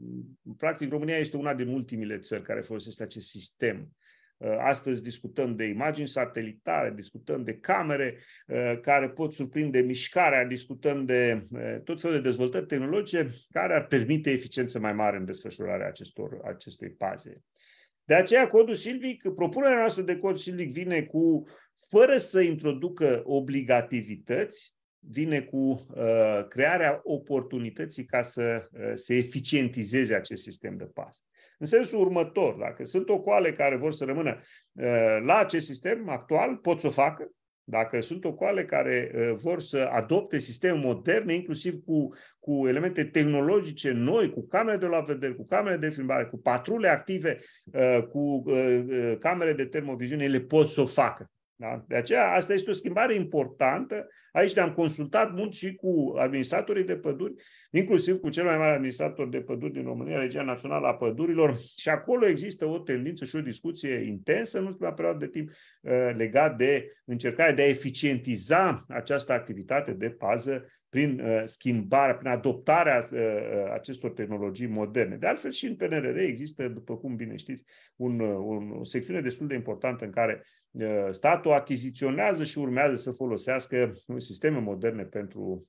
practic România este una din ultimile țări care folosește acest sistem. Ehm, astăzi discutăm de imagini satelitare, discutăm de camere ehm, care pot surprinde mișcarea, discutăm de tot felul de dezvoltări tehnologice care ar permite eficiență mai mare în desfășurarea acestor, acestei paze. De aceea, codul silvic, propunerea noastră de cod silvic vine cu, fără să introducă obligativități, vine cu uh, crearea oportunității ca să uh, se eficientizeze acest sistem de pas. În sensul următor, dacă sunt ocoale care vor să rămână uh, la acest sistem actual, pot să o facă. Dacă sunt ocoale care uh, vor să adopte sisteme moderne, inclusiv cu, cu elemente tehnologice noi, cu camere de la vedere, cu camere de filmare, cu patrule active, uh, cu uh, camere de termoviziune, ele pot să o facă. Da? De aceea, asta este o schimbare importantă. Aici ne-am consultat mult și cu administratorii de păduri, inclusiv cu cel mai mare administrator de păduri din România, Regia Națională a Pădurilor, și acolo există o tendință și o discuție intensă în ultima perioadă de timp eh, legat de încercarea de a eficientiza această activitate de pază prin uh, schimbarea, prin adoptarea uh, uh, acestor tehnologii moderne. De altfel și în PNRR există, după cum bine știți, un, un, o secțiune destul de importantă în care statul achiziționează și urmează să folosească sisteme moderne pentru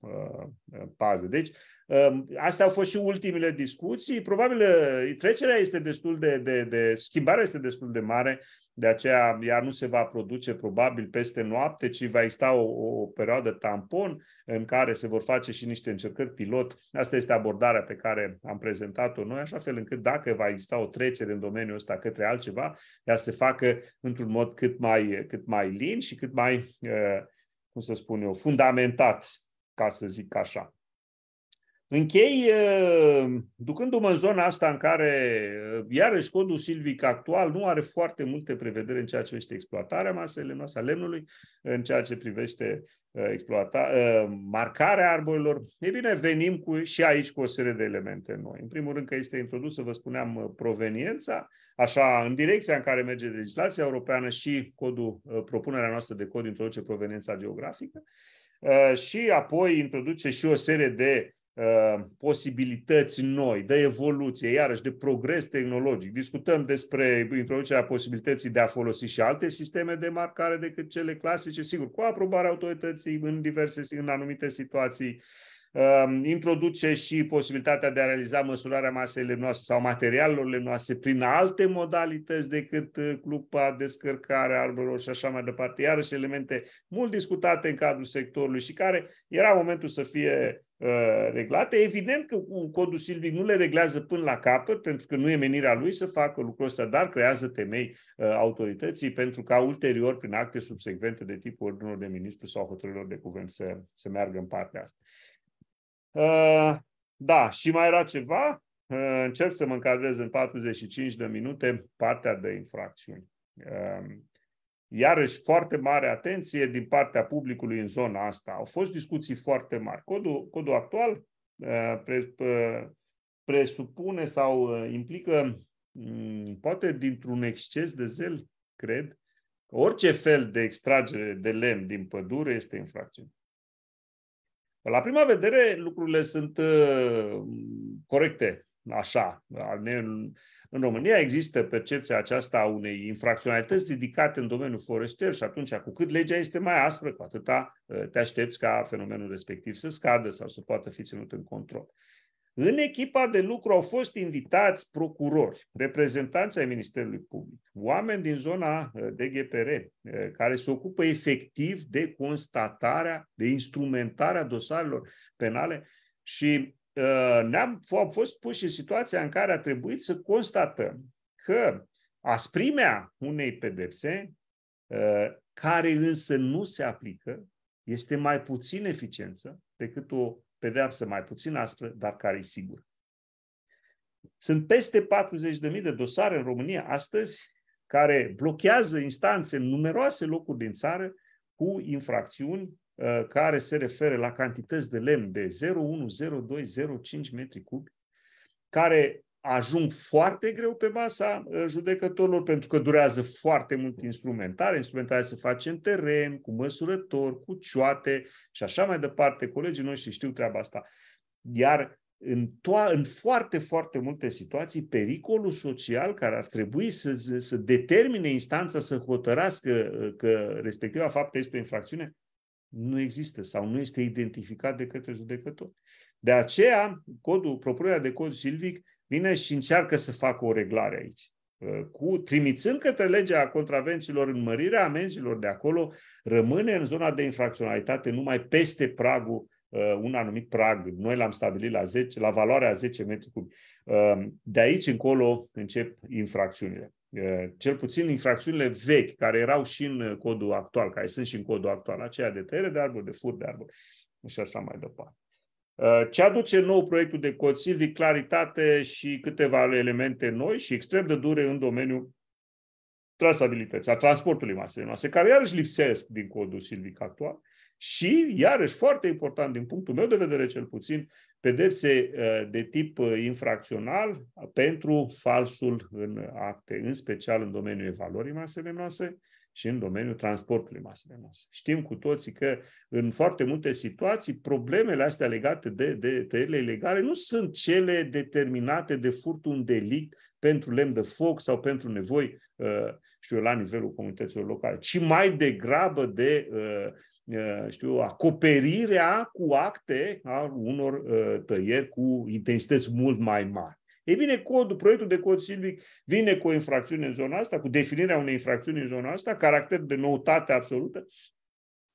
pază. Deci, Ehm, astea au fost și ultimele discuții. Probabil eh, trecerea este destul de, de, de schimbarea este destul de mare, de aceea ea nu se va produce probabil peste noapte, ci va exista o, o perioadă tampon în care se vor face și niște încercări pilot. Asta este abordarea pe care am prezentat-o noi, așa fel încât dacă va exista o trecere în domeniul ăsta către altceva, ea se facă într-un mod cât mai, cât mai lin și cât mai, eh, cum să spun eu, fundamentat, ca să zic așa. Închei uh, ducându-mă în zona asta în care, uh, iarăși, codul silvic actual nu are foarte multe prevedere în ceea ce privește exploatarea masei noastre a lemnului, în ceea ce privește uh, exploata, marcarea arborilor. E bine, venim cu, și aici cu o serie de elemente noi. În primul rând că este introdusă, vă spuneam, proveniența, așa, în direcția în care merge legislația europeană și codul, propunerea noastră de cod introduce proveniența geografică și apoi introduce și o serie de Uh, posibilități noi, de evoluție, iarăși de progres tehnologic. Discutăm despre introducerea posibilității de a folosi și alte sisteme de marcare decât cele clasice, sigur, cu aprobarea autorității în diverse, în anumite situații. Uh, introduce și posibilitatea de a realiza măsurarea masei lemnoase sau materialelor lemnoase prin alte modalități decât uh, clupa, descărcarea arborilor și așa mai departe. Iarăși elemente mult discutate în cadrul sectorului și care era momentul să fie uh, reglate. Evident că codul silvic nu le reglează până la capăt, pentru că nu e menirea lui să facă lucrul ăsta, dar creează temei uh, autorității pentru ca ulterior, prin acte subsecvente de tipul ordinului de ministru sau hotărârilor de cuvânt, să, să meargă în partea asta. Uh, da, și mai era ceva. Uh, încerc să mă încadrez în 45 de minute partea de infracțiuni. Um, iarăși, foarte mare atenție din partea publicului în zona asta. Au fost discuții foarte mari. Codul, codul actual uh, presupune sau implică, mm, poate dintr-un exces de zel, cred, orice fel de extragere de lemn din pădure este infracțiune. La prima vedere, lucrurile sunt uh, corecte, așa. În România există percepția aceasta a unei infracționalități ridicate în domeniul forestier și atunci, cu cât legea este mai aspră, cu atâta uh, te aștepți ca fenomenul respectiv să scadă sau să poată fi ținut în control. În echipa de lucru au fost invitați procurori, reprezentanții ai Ministerului Public, oameni din zona uh, DGPR, uh, care se ocupă efectiv de constatarea, de instrumentarea dosarelor penale și uh, ne-am am fost puși în situația în care a trebuit să constatăm că asprimea unei pedepse, care însă nu se aplică, este mai puțin eficiență decât o pedeapsă mai puțin aspră, dar care e sigură. Sunt peste 40.000 de dosare în România astăzi care blochează instanțe în numeroase locuri din țară cu infracțiuni uh, care se referă la cantități de lemn de 0,1, 0,2, 0,5 metri cubi, care ajung foarte greu pe masa uh, judecătorilor pentru că durează foarte mult instrumentare. Instrumentarea se face în teren, cu măsurători, cu cioate și așa mai departe. Colegii noștri știu treaba asta. Iar în, to- în foarte, foarte multe situații, pericolul social care ar trebui să, să determine instanța să hotărască uh, că respectiva faptă este o infracțiune, nu există sau nu este identificat de către judecător. De aceea, codul, propunerea de cod silvic vine și încearcă să facă o reglare aici. Uh, cu, trimițând către legea contravențiilor, mărirea amenzilor de acolo rămâne în zona de infracționalitate numai peste pragul, uh, un anumit prag. Noi l-am stabilit la 10, la valoarea 10 metri cubi. Uh, de aici încolo încep infracțiunile cel puțin infracțiunile vechi, care erau și în codul actual, care sunt și în codul actual, aceea de tăiere de arbori, de fur de arbori și așa mai departe. Uh, ce aduce nou proiectul de cod Silvic? Claritate și câteva elemente noi și extrem de dure în domeniul trasabilității, a transportului masei noastre, care iarăși lipsesc din codul Silvic actual și, iarăși, foarte important din punctul meu de vedere cel puțin, pedepse uh, de tip uh, infracțional pentru falsul în acte, în special în domeniul evaluării masele noastre, și în domeniul transportului maselor masă. Știm cu toții că în foarte multe situații problemele astea legate de, de tăierile ilegale nu sunt cele determinate de furtul un delict pentru lemn de foc sau pentru nevoi, uh, știu eu, la nivelul comunităților locale, ci mai degrabă de uh, uh, știu, acoperirea cu acte a unor tăieri cu intensități mult mai mari. E bine, codul, proiectul de cod silvic vine cu o infracțiune în zona asta, cu definirea unei infracțiuni în zona asta, caracter de noutate absolută,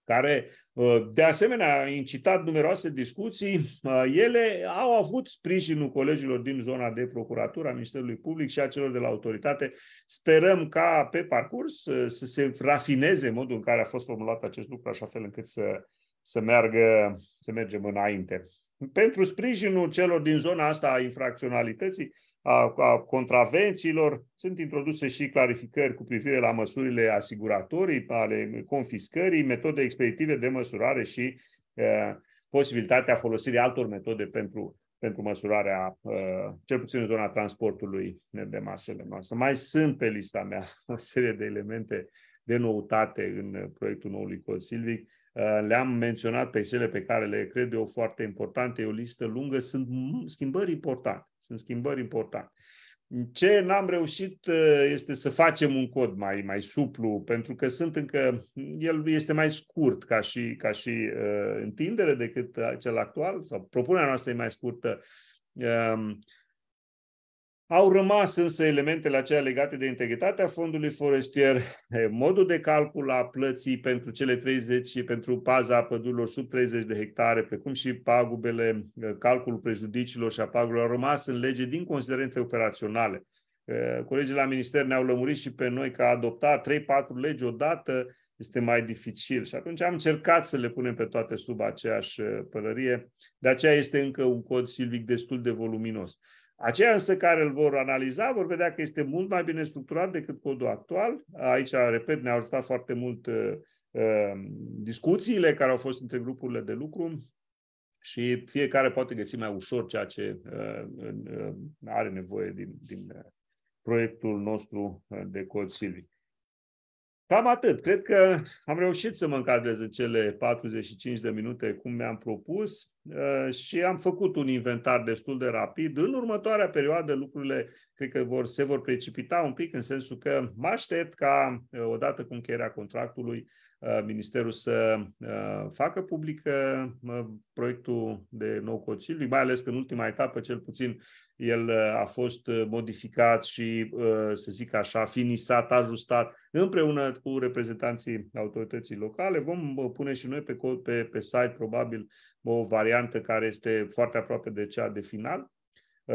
care uh, de asemenea a incitat numeroase discuții. Uh, ele au avut sprijinul colegilor din zona de procuratură, a Ministerului Public și a celor de la autoritate. Sperăm ca pe parcurs uh, să se rafineze modul în care a fost formulat acest lucru, așa fel încât să, să, meargă, să mergem înainte pentru sprijinul celor din zona asta a infracționalității, a, a contravențiilor, sunt introduse și clarificări cu privire la măsurile asiguratorii, ale confiscării, metode expeditive de măsurare și e, posibilitatea folosirii altor metode pentru, pentru măsurarea, e, cel puțin în zona transportului de masele noastre. Mai sunt pe lista mea o serie de elemente de noutate în proiectul noului cod silvic, Eh, le-am menționat pe cele pe care le cred eu foarte importante, e o listă lungă, sunt schimbări importante. Sunt schimbări importante. Ce n-am reușit eh, este să facem un cod mai, mai suplu, pentru că sunt încă, el este mai scurt ca și, ca și uh, întindere decât cel actual, sau propunerea noastră e mai scurtă. Uh, au rămas însă elementele acelea legate de integritatea fondului forestier, modul de calcul a plății pentru cele 30, pentru paza pădurilor sub 30 de hectare, precum și pagubele, uh, calculul prejudiciilor și a pagubelor, au rămas în lege din considerente operaționale. Uh, colegii la minister ne-au lămurit și pe noi că a adopta 3-4 legi odată este mai dificil și atunci am încercat să le punem pe toate sub aceeași uh, pălărie, de aceea este încă un cod silvic destul de voluminos. Aceia însă care îl vor analiza vor vedea că este mult mai bine structurat decât codul actual. Aici, repet, ne-au ajutat foarte mult uh, uh, discuțiile care au fost între grupurile de lucru și fiecare poate găsi mai ușor ceea ce uh, uh, are nevoie din, din uh, proiectul nostru uh, de cod Silvic. Cam atât. Cred că am reușit să mă încadrez în cele 45 de minute cum mi-am propus uh, și am făcut un inventar destul de rapid. În următoarea perioadă lucrurile cred că vor, se vor precipita un pic în sensul că mă aștept ca uh, odată cu încheierea contractului Uh, ministerul să uh, facă publică proiectul de nou cod mai ales că în ultima etapă, cel puțin, el uh, a fost modificat și, să zic așa, finisat, ajustat împreună cu reprezentanții autorității locale. Vom pune și noi pe, cod, pe, pe site, probabil, o variantă care este foarte aproape de cea de final,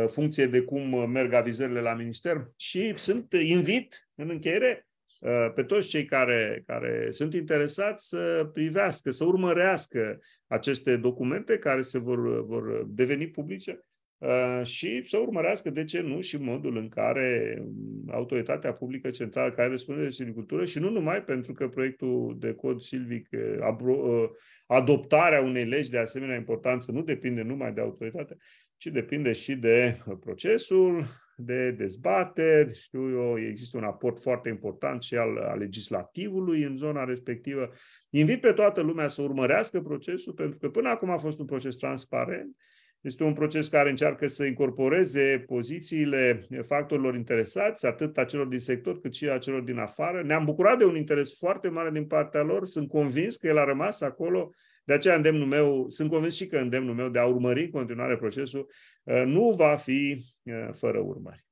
funcție de cum merg avizările la minister și sunt invit în încheiere Uh, pe toți cei care, care sunt interesați să privească, să urmărească aceste documente care se vor, vor deveni publice uh, și să urmărească, de ce nu, și modul în care um, autoritatea publică centrală care răspunde de silvicultură și nu numai pentru că proiectul de cod silvic, uh, adoptarea unei legi de asemenea importanță nu depinde numai de autoritate, ci depinde și de procesul, de dezbateri, știu eu, există un aport foarte important și al, al legislativului în zona respectivă. Invit pe toată lumea să urmărească procesul, pentru că până acum a fost un proces transparent, este un proces care încearcă să incorporeze pozițiile factorilor interesați, atât a celor din sector cât și a celor din afară. Ne-am bucurat de un interes foarte mare din partea lor, sunt convins că el a rămas acolo de aceea îndemnul meu, sunt convins și că îndemnul meu de a urmări în continuare procesul uh, nu va fi fără urmări.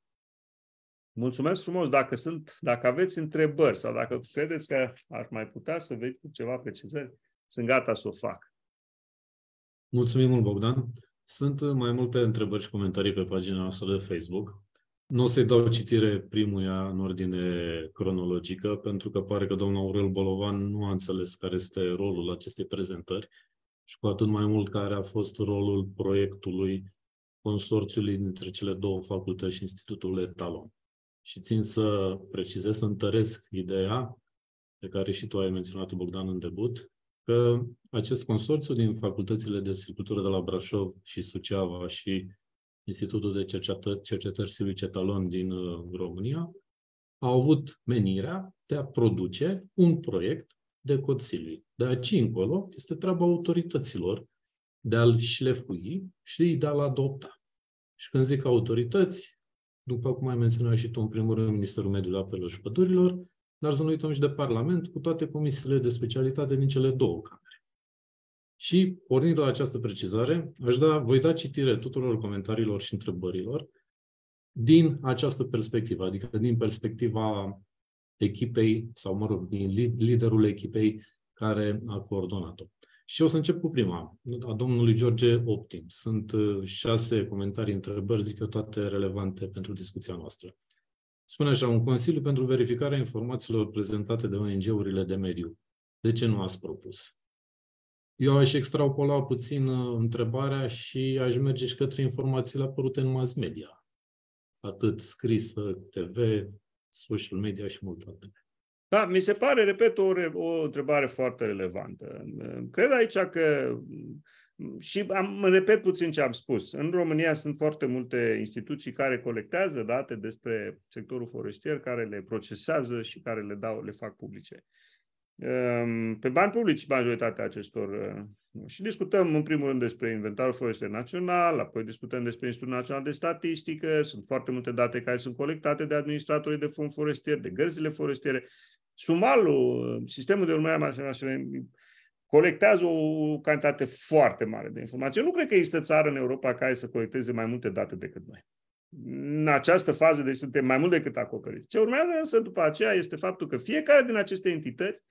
Mulțumesc frumos! Dacă, sunt, dacă aveți întrebări sau dacă credeți că ar mai putea să veți cu ceva precizări, sunt gata să o fac. Mulțumim mult, Bogdan! Sunt mai multe întrebări și comentarii pe pagina noastră de Facebook. Nu o să-i dau citire primuia în ordine cronologică, pentru că pare că domnul Aurel Bolovan nu a înțeles care este rolul acestei prezentări și cu atât mai mult care a fost rolul proiectului consorțiului dintre cele două facultăți și Institutul Etalon. Și țin să precizez, să întăresc ideea pe care și tu ai menționat Bogdan, în debut, că acest consorțiu din facultățile de silvicultură de la Brașov și Suceava și Institutul de Cercetări Silvice Talon din uh, România a avut menirea de a produce un proiect de cod silvic. De aici încolo este treaba autorităților de a-l șlefui și de a-l adopta. Și când zic autorități, după cum ai menționat și tu, în primul rând, Ministerul Mediului Apelor și Pădurilor, dar să nu uităm și de Parlament, cu toate comisiile de specialitate din cele două camere. Și, pornind de la această precizare, aș da, voi da citire tuturor comentariilor și întrebărilor din această perspectivă, adică din perspectiva echipei, sau, mă rog, din liderul echipei care a coordonat-o. Și o să încep cu prima, a domnului George Optim. Sunt uh, șase comentarii, întrebări, zic eu, toate relevante pentru discuția noastră. Spune așa, un Consiliu pentru verificarea informațiilor prezentate de ONG-urile de mediu. De ce nu ați propus? Eu aș extrapola puțin uh, întrebarea și aș merge și către informațiile apărute în mass media. Atât scrisă, TV, social media și multe altele. Da, mi se pare, repet, o, o întrebare foarte relevantă. Cred aici că și am, repet puțin ce am spus. În România sunt foarte multe instituții care colectează date despre sectorul forestier, care le procesează și care le dau, le fac publice. Uh, Ehm, pe bani publici majoritatea acestor. Uh, și discutăm în primul rând despre inventarul forestier național, apoi discutăm despre Institutul Național de Statistică, sunt foarte multe date care sunt colectate de administratorii de fond forestier, de gărzile forestiere. Sumalul, uh, sistemul de urmărire a colectează o cantitate foarte mare de informații. Eu nu cred că există țară în Europa care să colecteze mai multe date decât noi în această fază, deci suntem mai mult decât acoperiți. Ce urmează însă după aceea este faptul că fiecare din aceste entități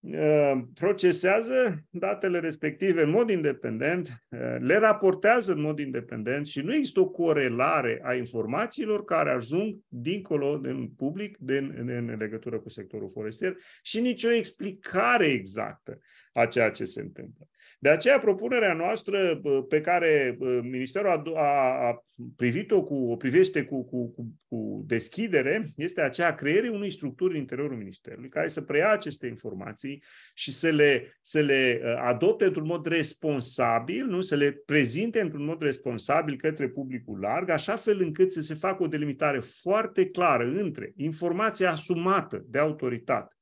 uh, procesează datele respective în mod independent, uh, le raportează în mod independent și nu există o corelare a informațiilor care ajung dincolo din public, din, din legătură cu sectorul forestier și nicio explicare exactă a ceea ce se întâmplă. De aceea, propunerea noastră pe care Ministerul a, a, a privit-o cu, o privește cu, cu, cu, cu deschidere, este aceea creierii unei structuri în interiorul Ministerului care să preia aceste informații și să le, să le ă, adopte într-un mod responsabil, nu? să le prezinte într-un mod responsabil către publicul larg, așa fel încât să se facă o delimitare foarte clară între informația asumată de autoritate,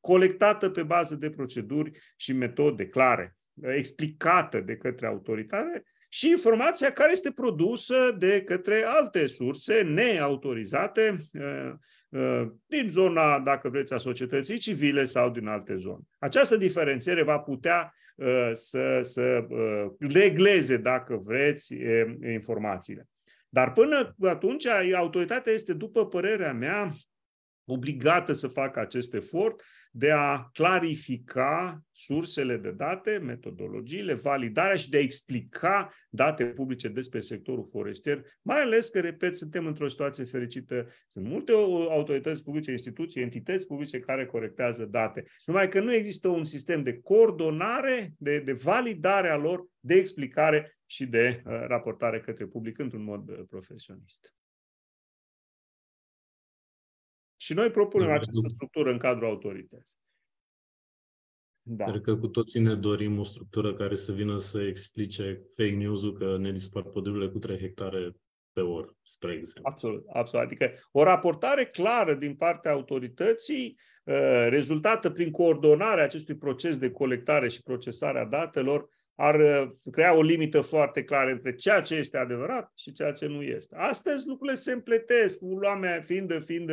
colectată pe bază de proceduri și metode clare explicată de către autoritate și informația care este produsă de către alte surse neautorizate uh, uh, din zona, dacă vreți, a societății civile sau din alte zone. Această diferențiere va putea uh, să, să legleze, dacă vreți, informațiile. Dar până atunci, autoritatea este, după părerea mea, obligată să facă acest efort de a clarifica sursele de date, metodologiile, validarea și de a explica date publice despre sectorul forestier, mai ales că, repet, suntem într-o situație fericită. Sunt multe autorități publice, instituții, entități publice care corectează date. Numai că nu există un sistem de coordonare, de, de validare a lor, de explicare și de uh, raportare către public într-un mod uh, profesionist. Și noi propunem da, această da. structură în cadrul autorității. Da. Cred că cu toții ne dorim o structură care să vină să explice fake news-ul că ne dispar pădurile cu 3 hectare pe oră, spre exemplu. Absolut, absolut. Adică o raportare clară din partea autorității, ă, rezultată prin coordonarea acestui proces de colectare și procesare a datelor, ar uh, crea o limită foarte clară între ceea ce este adevărat și ceea ce nu este. Astăzi lucrurile se împletesc, lumea fiind, fiind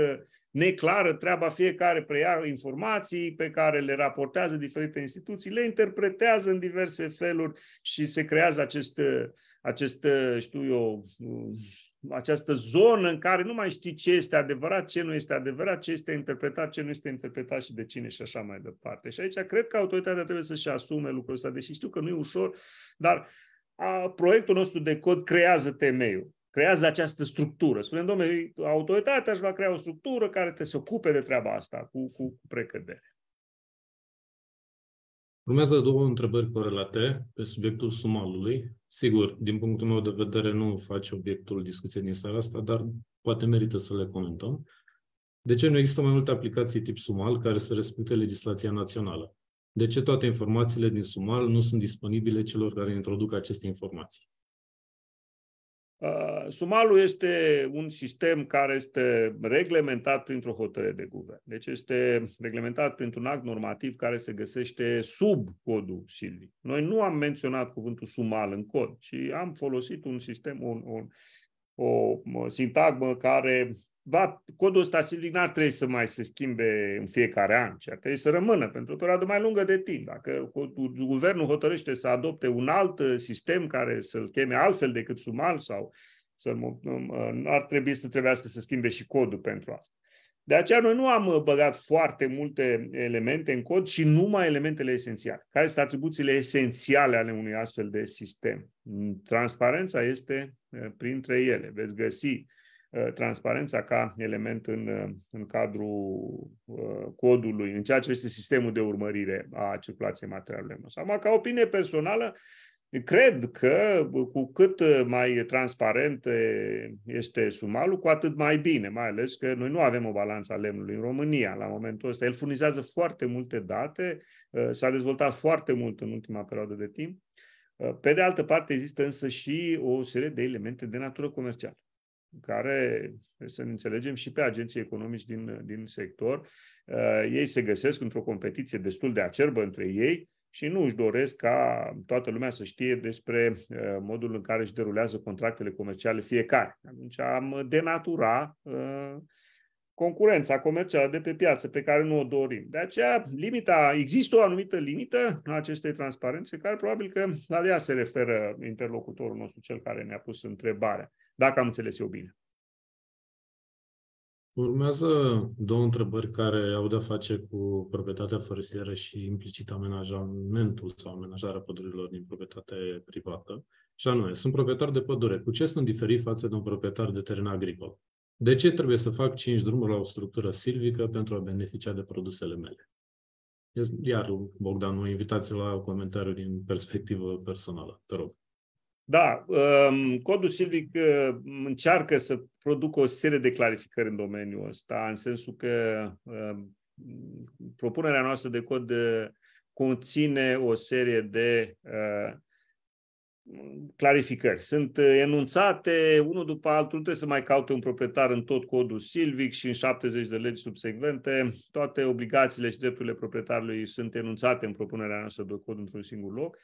neclară, treaba fiecare preia informații pe care le raportează diferite instituții, le interpretează în diverse feluri și se creează acest, uh, acest uh, știu eu, această zonă în care nu mai știi ce este adevărat, ce nu este adevărat, ce este interpretat, ce nu este interpretat și de cine și așa mai departe. Și aici cred că autoritatea trebuie să-și asume lucrul ăsta, deși știu că nu e ușor, dar a, proiectul nostru de cod creează temeiul creează această structură. Spunem, domnule, autoritatea își va crea o structură care te se ocupe de treaba asta cu, cu, cu precădere. Urmează două întrebări corelate pe subiectul sumalului. Sigur, din punctul meu de vedere nu face obiectul discuției din seara asta, dar poate merită să le comentăm. De ce nu există mai multe aplicații tip sumal care să respecte legislația națională? De ce toate informațiile din sumal nu sunt disponibile celor care introduc aceste informații? Uh, Sumalul este un sistem care este reglementat printr-o hotărâre de guvern. Deci este reglementat printr-un act normativ care se găsește sub codul Silvic. Noi nu am menționat cuvântul sumal în cod, ci am folosit un sistem, un, un, o sintagmă care va, codul ăsta silvic n-ar trebui să mai se schimbe în fiecare an, ci ar trebui să rămână pentru o perioadă mai lungă de timp. Dacă guvernul hotărăște să adopte un alt uh, sistem care să-l cheme altfel decât sumal sau să uh, uh, ar trebui să trebuiască să schimbe și codul pentru asta. De aceea noi nu am băgat foarte multe elemente în cod, ci numai elementele esențiale. Care sunt atribuțiile esențiale ale unui astfel de sistem? Transparența este printre ele. Veți găsi Uh, transparența ca element în, uh, în cadrul uh, codului, în ceea ce este sistemul de urmărire a circulației materialului nostru. Acum, ca opinie personală, Cred că cu cât mai transparent este sumalul, cu atât mai bine, mai ales că noi nu avem o balanță a lemnului în România la momentul ăsta. El furnizează foarte multe date, s-a dezvoltat foarte mult în ultima perioadă de timp. Pe de altă parte, există însă și o serie de elemente de natură comercială care, să ne înțelegem, și pe agenții economici din, din sector, uh, ei se găsesc într-o competiție destul de acerbă între ei și nu își doresc ca toată lumea să știe despre uh, modul în care își derulează contractele comerciale fiecare. Atunci am denatura uh, concurența comercială de pe piață pe care nu o dorim. De aceea, limita, există o anumită limită a acestei transparențe, care probabil că la ea se referă interlocutorul nostru, cel care ne-a pus întrebarea, dacă am înțeles eu bine. Urmează două întrebări care au de-a face cu proprietatea forestieră și implicit amenajamentul sau amenajarea pădurilor din proprietate privată. Și anume, sunt proprietar de pădure. Cu ce sunt diferit față de un proprietar de teren agricol? De ce trebuie să fac 5 drumuri la o structură silvică pentru a beneficia de produsele mele? Iar, Bogdan, o invitație la comentariu din perspectivă personală. Te rog. Da, um, codul silvic um, încearcă să producă o serie de clarificări în domeniul ăsta, în sensul că um, propunerea noastră de cod uh, conține o serie de uh, clarificări. Sunt uh, enunțate unul după altul, trebuie să mai caute un proprietar în tot codul silvic și în 70 de legi subsecvente. Toate obligațiile și drepturile proprietarului sunt enunțate în propunerea noastră de cod într-un singur loc.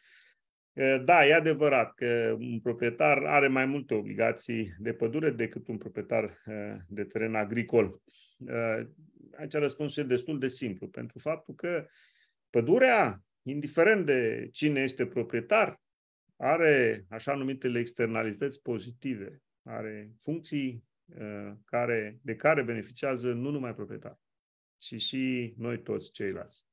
Uh, da, e adevărat că un proprietar are mai multe obligații de pădure decât un proprietar uh, de teren agricol. Aici răspunsul e destul de simplu, pentru faptul că pădurea, indiferent de cine este proprietar, are așa numitele externalități pozitive, are funcții uh, care, de care beneficiază nu numai proprietarul, ci și noi toți ceilalți.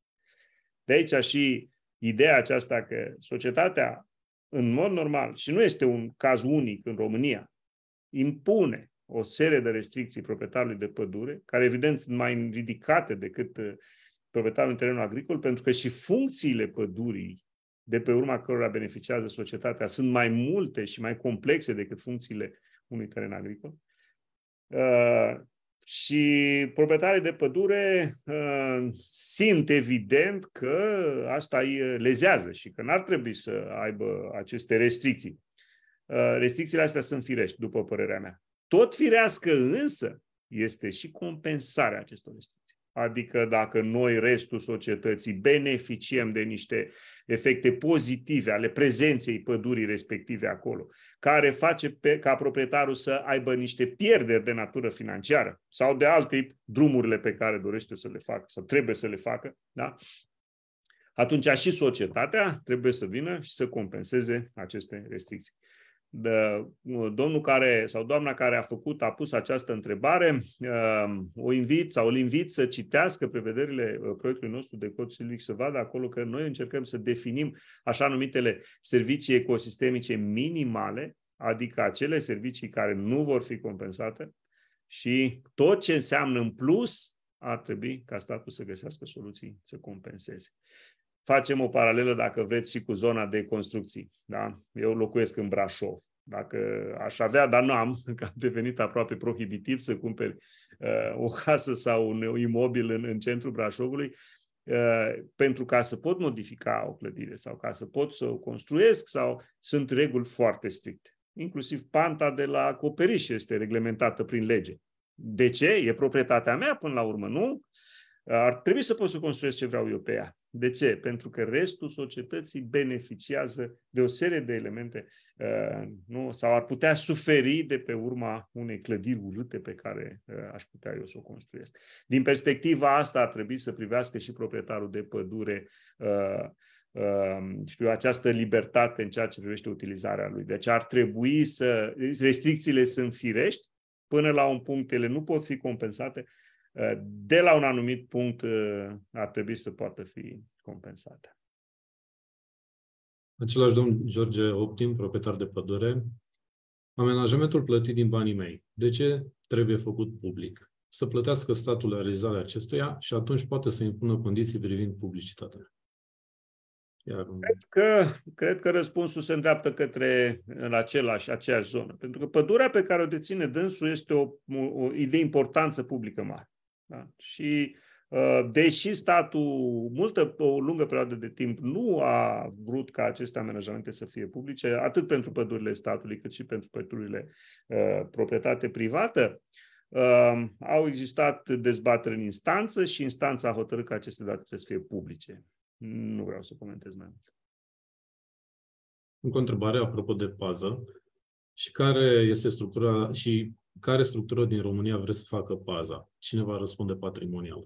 De aici și ideea aceasta că societatea, în mod normal, și nu este un caz unic în România, impune o serie de restricții proprietarului de pădure, care evident sunt mai ridicate decât uh, proprietarul în terenul agricol, pentru că și funcțiile pădurii de pe urma cărora beneficiază societatea sunt mai multe și mai complexe decât funcțiile unui teren agricol. Uh, și proprietarii de pădure uh, simt evident că asta îi lezează și că n-ar trebui să aibă aceste restricții. Uh, restricțiile astea sunt firești, după părerea mea. Tot firească însă este și compensarea acestor restricții. Adică dacă noi, restul societății, beneficiem de niște efecte pozitive ale prezenței pădurii respective acolo, care face pe, ca proprietarul să aibă niște pierderi de natură financiară sau de alt tip, drumurile pe care dorește să le facă sau trebuie să le facă, da? atunci și societatea trebuie să vină și să compenseze aceste restricții de domnul care sau doamna care a făcut, a pus această întrebare, ehm, o invit sau îl invit să citească prevederile uh, proiectului nostru de cod silvic să vadă acolo că noi încercăm să definim așa numitele servicii ecosistemice minimale, adică acele servicii care nu vor fi compensate și tot ce înseamnă în plus ar trebui ca statul să găsească soluții să compenseze facem o paralelă, dacă vreți, și cu zona de construcții. Da? Eu locuiesc în Brașov. Dacă aș avea, dar nu am că a devenit aproape prohibitiv să cumperi uh, o casă sau un imobil în, în centrul Brașovului, uh, pentru ca să pot modifica o clădire sau ca să pot să o construiesc, sau sunt reguli foarte stricte. Inclusiv panta de la acoperiș este reglementată prin lege. De ce? E proprietatea mea până la urmă, nu? Ar trebui să pot să construiesc ce vreau eu pe ea. De ce? Pentru că restul societății beneficiază de o serie de elemente uh, nu? sau ar putea suferi de pe urma unei clădiri urâte pe care uh, aș putea eu să o construiesc. Din perspectiva asta ar trebui să privească și proprietarul de pădure uh, știu, această libertate în ceea ce privește utilizarea lui. Deci ar trebui să... Restricțiile sunt firești, până la un punct ele nu pot fi compensate, Eh, de la un anumit punct eh, ar trebui să poată fi compensate. Același domn George Optim, proprietar de pădure, amenajamentul plătit din banii mei. De ce trebuie făcut public? Să plătească statul realizarea acestuia și atunci poate să impună condiții privind publicitatea. Iar... Cred, că, cred că răspunsul se îndreaptă către în același, aceeași zonă. Pentru că pădurea pe care o deține dânsul este o, o, o importanță publică mare. Da? Și uh, deși statul multă, o lungă perioadă de timp nu a vrut ca aceste amenajamente să fie publice, atât pentru pădurile statului cât și pentru pădurile uh, proprietate privată, uh, au existat dezbateri în instanță și instanța a hotărât că aceste date trebuie să fie publice. Nu vreau să comentez mai mult. Încă o întrebare apropo de pază și care este structura și care structură din România vreți să facă paza? Cine va răspunde patrimonial?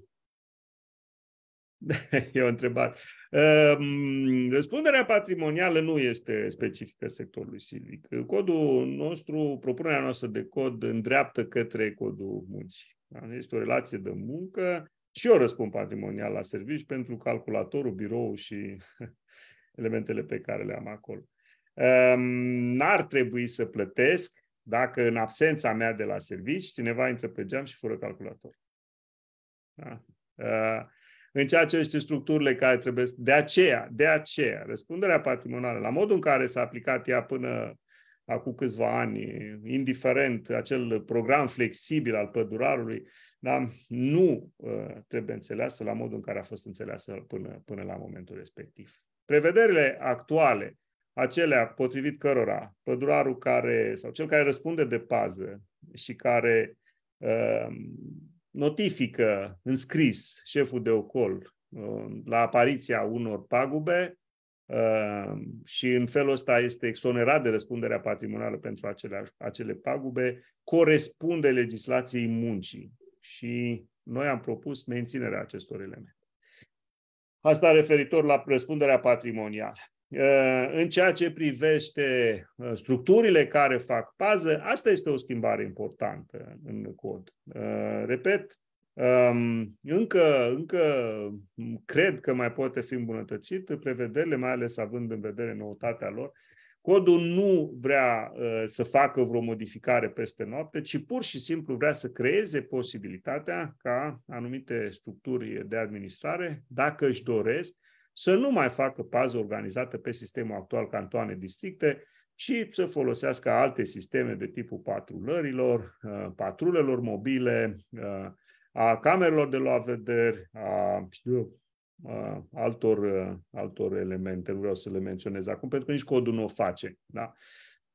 e o întrebare. Ehm, răspunderea patrimonială nu este specifică sectorului silvic. Codul nostru, propunerea noastră de cod îndreaptă către codul muncii. Da? Este o relație de muncă și eu răspund patrimonial la servici pentru calculatorul, birou și elementele pe care le am acolo. Ehm, n-ar trebui să plătesc dacă în absența mea de la servici cineva intră pe geam și fură calculator. Da? Uh, în ceea ce este structurile care trebuie... De aceea, de aceea, răspunderea patrimonială, la modul în care s-a aplicat ea până acum câțiva ani, indiferent acel program flexibil al pădurarului, da, nu uh, trebuie înțeleasă la modul în care a fost înțeleasă până, până la momentul respectiv. Prevederile actuale acelea potrivit cărora pădurarul care, sau cel care răspunde de pază și care uh, notifică în scris șeful de ocol uh, la apariția unor pagube uh, și în felul ăsta este exonerat de răspunderea patrimonială pentru acele, acele pagube, corespunde legislației muncii și noi am propus menținerea acestor elemente. Asta referitor la răspunderea patrimonială. În ceea ce privește uh, structurile care fac pază, asta este o schimbare importantă în cod. Uh, repet, um, încă, încă cred că mai poate fi îmbunătățit prevederile, mai ales având în vedere noutatea lor. Codul nu vrea uh, să facă vreo modificare peste noapte, ci pur și simplu vrea să creeze posibilitatea ca anumite structuri de administrare, dacă își doresc, să nu mai facă pază organizată pe sistemul actual cantoane-districte, ci să folosească alte sisteme de tipul patrulărilor, uh, patrulelor mobile, uh, a camerelor de luat vederi, a, știu, uh, altor, altor elemente, nu vreau să le menționez acum, pentru că nici codul nu o face. Da?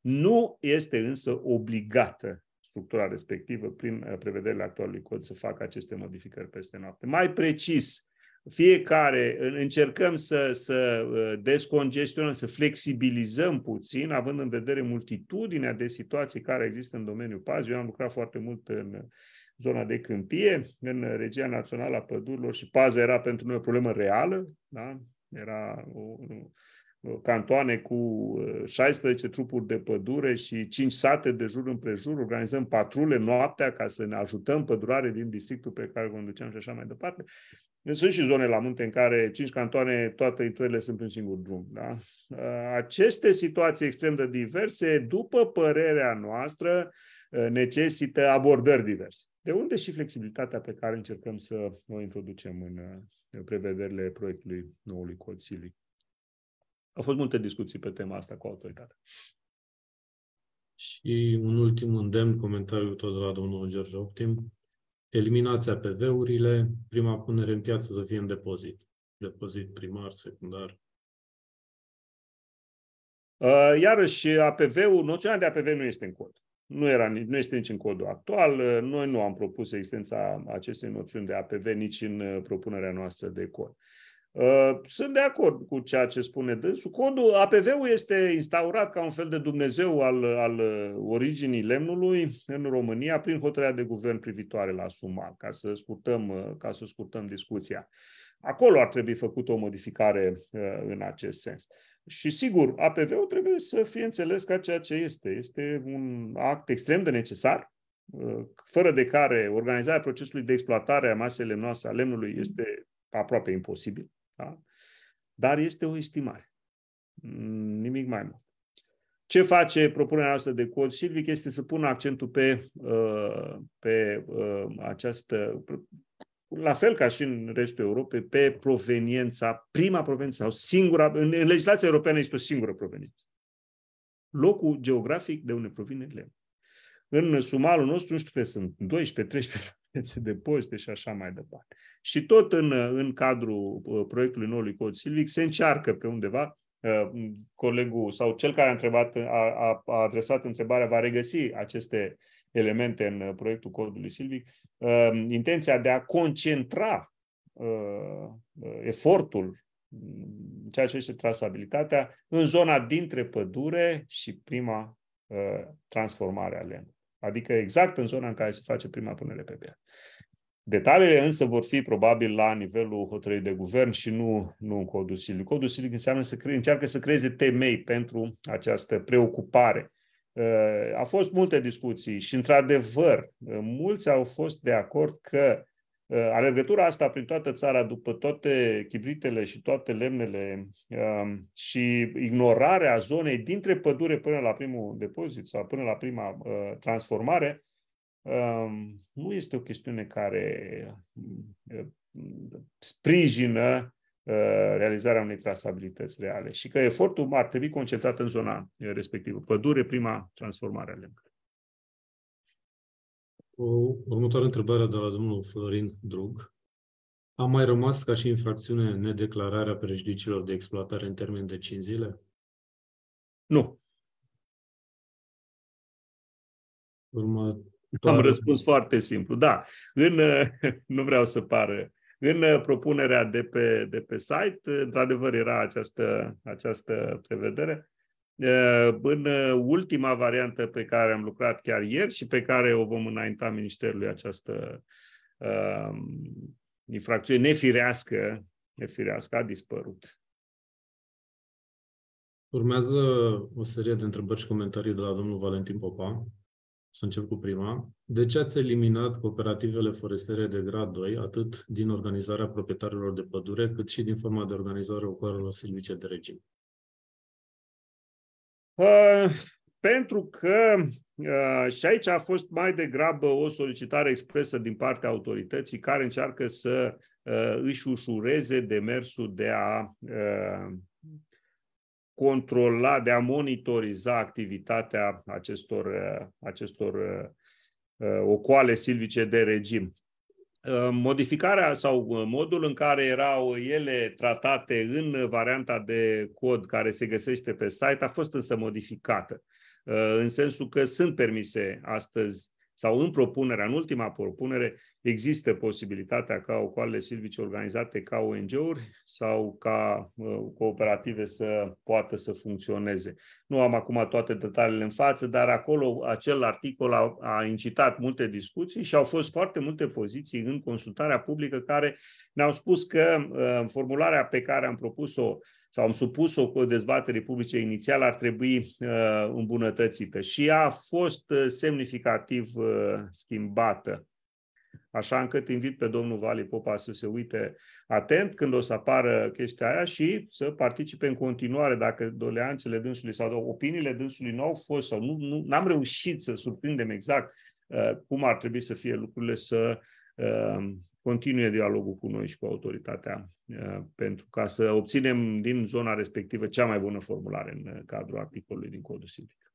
Nu este însă obligată structura respectivă, prin prevederile actualului cod, să facă aceste modificări peste noapte. Mai precis, fiecare încercăm să, să uh, descongestionăm, să flexibilizăm puțin, având în vedere multitudinea de situații care există în domeniul paz. Eu am lucrat foarte mult în zona de câmpie, în regia națională a pădurilor și paza era pentru noi o problemă reală, da? era o, Uh, cantoane cu 16 uh, trupuri de pădure și 5 sate de jur împrejur, organizăm patrule noaptea ca să ne ajutăm pădurare din districtul pe care conduceam și așa mai departe. Deci sunt și zone la munte în care 5 cantoane, toate intrările sunt pe un singur drum. Da? Uh, aceste situații extrem de diverse, după părerea noastră, necesită abordări diverse. De unde și flexibilitatea pe care încercăm să o introducem în prevederile proiectului noului cod au fost multe discuții pe tema asta cu autoritatea. Și un ultim îndemn, comentariu tot de la domnul George Optim. Eliminați APV-urile, prima punere în piață să fie în depozit. Depozit primar, secundar. Uh, iarăși, APV-ul, noțiunea de APV nu este în cod. Nu, era, nu este nici în codul actual. Noi nu am propus existența acestei noțiuni de APV nici în uh, propunerea noastră de cod. Uh, sunt de acord cu ceea ce spune dânsul. Codul APV-ul este instaurat ca un fel de Dumnezeu al, al uh, originii lemnului în România prin hotărârea de guvern privitoare la suma, ca să scurtăm, uh, ca să scurtăm discuția. Acolo ar trebui făcut o modificare în acest sens. Și sigur, APV-ul trebuie să fie înțeles ca ceea ce este. Este un act extrem de necesar, fără de care organizarea procesului de exploatare a masei noastre a lemnului este aproape imposibil. Da? Dar este o estimare. Mm, nimic mai mult. Ce face propunerea noastră de cod silvic este să pună accentul pe, uh, pe uh, această, la fel ca și în restul Europei, pe proveniența, prima proveniență sau singura, în, legislația europeană este o singură proveniență. Locul geografic de unde provine lemnul. În sumalul nostru, nu știu, sunt 12, 13 piețe de poște și așa mai departe. Și tot în, în cadrul uh, proiectului noului cod silvic se încearcă pe undeva uh, colegul sau cel care a, întrebat, a, a, a adresat întrebarea va regăsi aceste elemente în uh, proiectul codului silvic, intenția de a concentra efortul mm, ceea ce este trasabilitatea, în zona dintre pădure și prima transformare a lemnului adică exact în zona în care se face prima punere pe piață. Detaliile însă vor fi probabil la nivelul hotărârii de guvern și nu, nu în codul silic. Codul silic înseamnă să cre- încearcă să creeze temei pentru această preocupare. Uh, a fost multe discuții și, într-adevăr, uh, mulți au fost de acord că Uh, alergătura asta prin toată țara, după toate chibritele și toate lemnele um, și ignorarea zonei dintre pădure până la primul depozit sau până la prima uh, transformare, um, nu este o chestiune care uh, sprijină realizarea unei trasabilități reale și că efortul ar trebui concentrat în zona respectivă, pădure, prima transformare a lemnului. O următoare întrebare de la domnul Florin Drug. A mai rămas ca și infracțiune nedeclararea prejudiciilor de exploatare în termen de 5 zile? Nu. Următoare... Am răspuns foarte simplu. Da, în, nu vreau să pară în propunerea de pe, de pe site, într-adevăr, era această, această prevedere. Eh, în eh, ultima variantă pe care am lucrat chiar ieri și pe care o vom înainta Ministerului această uh, infracțiune nefirească, nefirească, a dispărut. Urmează o serie de întrebări și comentarii de la domnul Valentin Popa. Să încep cu prima. De ce ați eliminat cooperativele forestiere de grad 2, atât din organizarea proprietarilor de pădure, cât și din forma de organizare a ocuparilor silvice de regim? Uh, pentru că uh, și aici a fost mai degrabă o solicitare expresă din partea autorității care încearcă să uh, își ușureze demersul de a controla, de a monitoriza activitatea acestor, acestor ocoale silvice de regim. Ă, modificarea sau ă, modul în care erau ele tratate în varianta de cod care se găsește pe site a fost însă modificată, ă, în sensul că sunt permise astăzi sau în propunerea, în ultima propunere, Există posibilitatea ca ocoalele silvice organizate ca ONG-uri sau ca uh, cooperative să poată să funcționeze. Nu am acum toate detaliile în față, dar acolo acel articol a, a incitat multe discuții și au fost foarte multe poziții în consultarea publică care ne-au spus că uh, formularea pe care am propus-o sau am supus-o cu o dezbatere publice inițială ar trebui uh, îmbunătățită și a fost uh, semnificativ uh, schimbată. Așa încât invit pe domnul Vali Popa să se uite atent când o să apară chestia aia și să participe în continuare dacă doleanțele dânsului sau opiniile dânsului nu au fost sau nu, nu am reușit să surprindem exact uh, cum ar trebui să fie lucrurile să uh, continue dialogul cu noi și cu autoritatea uh, pentru ca să obținem din zona respectivă cea mai bună formulare în uh, cadrul articolului din codul civic.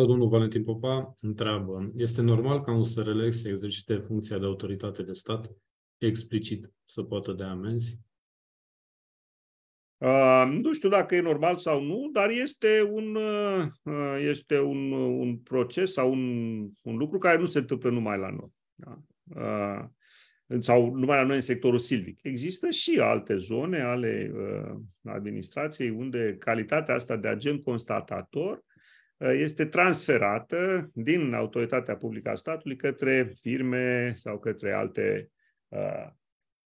Tot domnul Valentin Popa întreabă, este normal ca un SRL să exercite funcția de autoritate de stat explicit să poată de amenzi? Uh, nu știu dacă e normal sau nu, dar este un, uh, uh este un, uh, un proces sau un, un lucru care nu se întâmplă numai la noi. Da? Uh, sau numai la noi în sectorul silvic. Există și alte zone ale uh, administrației unde calitatea asta de agent constatator este transferată din autoritatea publică a statului către firme sau către alte uh,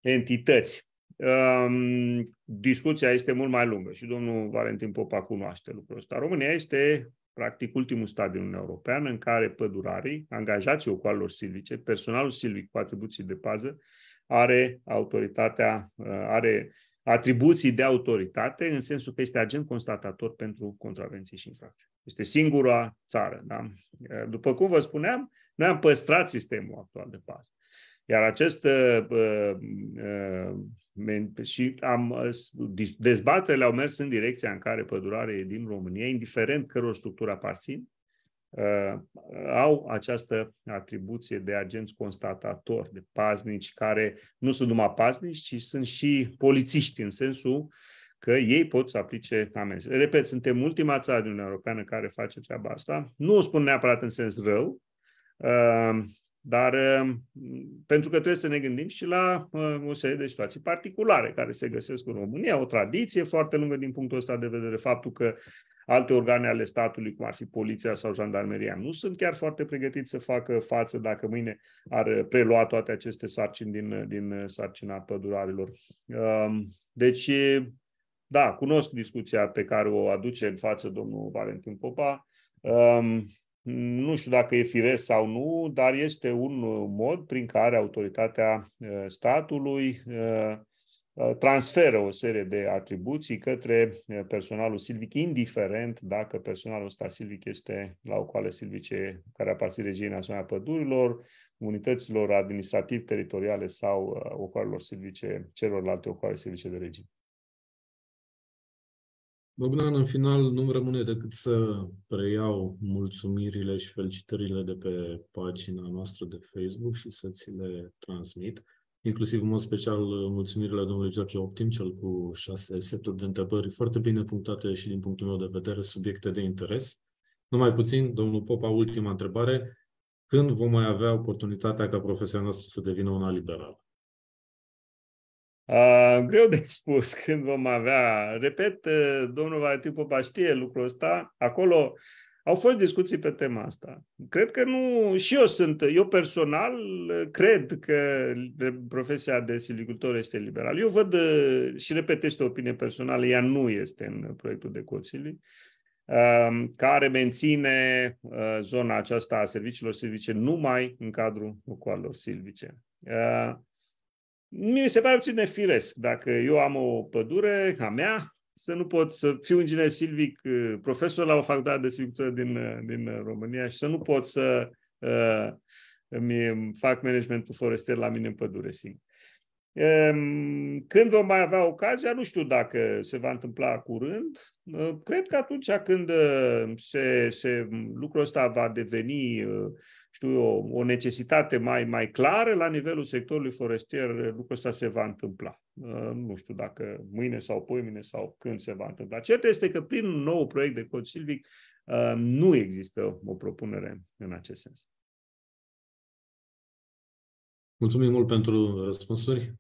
entități. Um, discuția este mult mai lungă și domnul Valentin Popa cunoaște lucrul ăsta. România este practic ultimul stadiu în Europeană în care pădurarii, angajații ocoalilor silvice, personalul silvic cu atribuții de pază, are autoritatea, uh, are atribuții de autoritate în sensul că este agent constatator pentru contravenții și infracțiuni. Este singura țară. Da? După cum vă spuneam, noi am păstrat sistemul actual de pază. Iar acest uh, uh, și am, dezbaterile au mers în direcția în care pădurare din România, indiferent căror structură aparțin, uh, au această atribuție de agenți constatatori, de paznici, care nu sunt numai paznici, ci sunt și polițiști, în sensul că ei pot să aplice amenzi. Repet, suntem ultima țară din Uniunea Europeană care face treaba asta. Nu o spun neapărat în sens rău, uh, dar uh, pentru că trebuie să ne gândim și la o uh, serie de situații particulare care se găsesc în România, o tradiție foarte lungă din punctul ăsta de vedere, faptul că alte organe ale statului, cum ar fi poliția sau jandarmeria, nu sunt chiar foarte pregătiți să facă față dacă mâine ar prelua toate aceste sarcini din, din sarcina pădurarilor. Deci da, cunosc discuția pe care o aduce în față domnul Valentin Popa. Um, nu știu dacă e firesc sau nu, dar este un mod prin care autoritatea eh, statului eh, eh, transferă o serie de atribuții către personalul silvic, indiferent dacă personalul ăsta silvic este la o coală silvice care aparține Regiei Naționale a Pădurilor, unităților administrativ-teritoriale sau ocoarelor silvice, celorlalte ocoare silvice de regiune. Bogdan, în final nu-mi rămâne decât să preiau mulțumirile și felicitările de pe pagina noastră de Facebook și să ți le transmit, inclusiv în mod special mulțumirile domnului George Optim, cel cu șase seturi de întrebări foarte bine punctate și din punctul meu de vedere subiecte de interes. Numai puțin, domnul Popa, ultima întrebare. Când vom mai avea oportunitatea ca profesia noastră să devină una liberală? greu de spus când vom avea. Repet, domnul Valentin Popa știe lucrul ăsta. Acolo au fost discuții pe tema asta. Cred că nu... Și eu sunt... Eu personal cred că profesia de silicultor este liberal. Eu văd... Și repet, este o opinie personală. Ea nu este în proiectul de consilii care menține zona aceasta a serviciilor silvice numai în cadrul lucrurilor silvice mi se pare puțin nefiresc. Dacă eu am o pădure a mea, să nu pot să fiu inginer silvic, uh, profesor la o facultate de silvicultură din, uh, din România și să nu pot să uh, îmi fac managementul forestier la mine în pădure singur. Ehm, când vom mai avea ocazia, nu știu dacă se va întâmpla curând. Uh, cred că atunci când se, se, lucrul ăsta va deveni știu eu, o necesitate mai, mai clară la nivelul sectorului forestier, lucrul ăsta se va întâmpla. Uh, nu știu dacă mâine sau poimine sau când se va întâmpla. Cert este că prin un nou proiect de cod silvic uh, nu există o propunere în acest sens. Mulțumim mult pentru răspunsuri.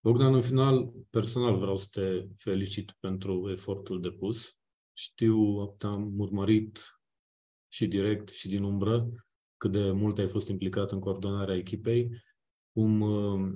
Bogdan, în final, personal vreau să te felicit pentru efortul depus. Știu, am urmărit și direct și din umbră cât de mult ai fost implicat în coordonarea echipei, cum, uh,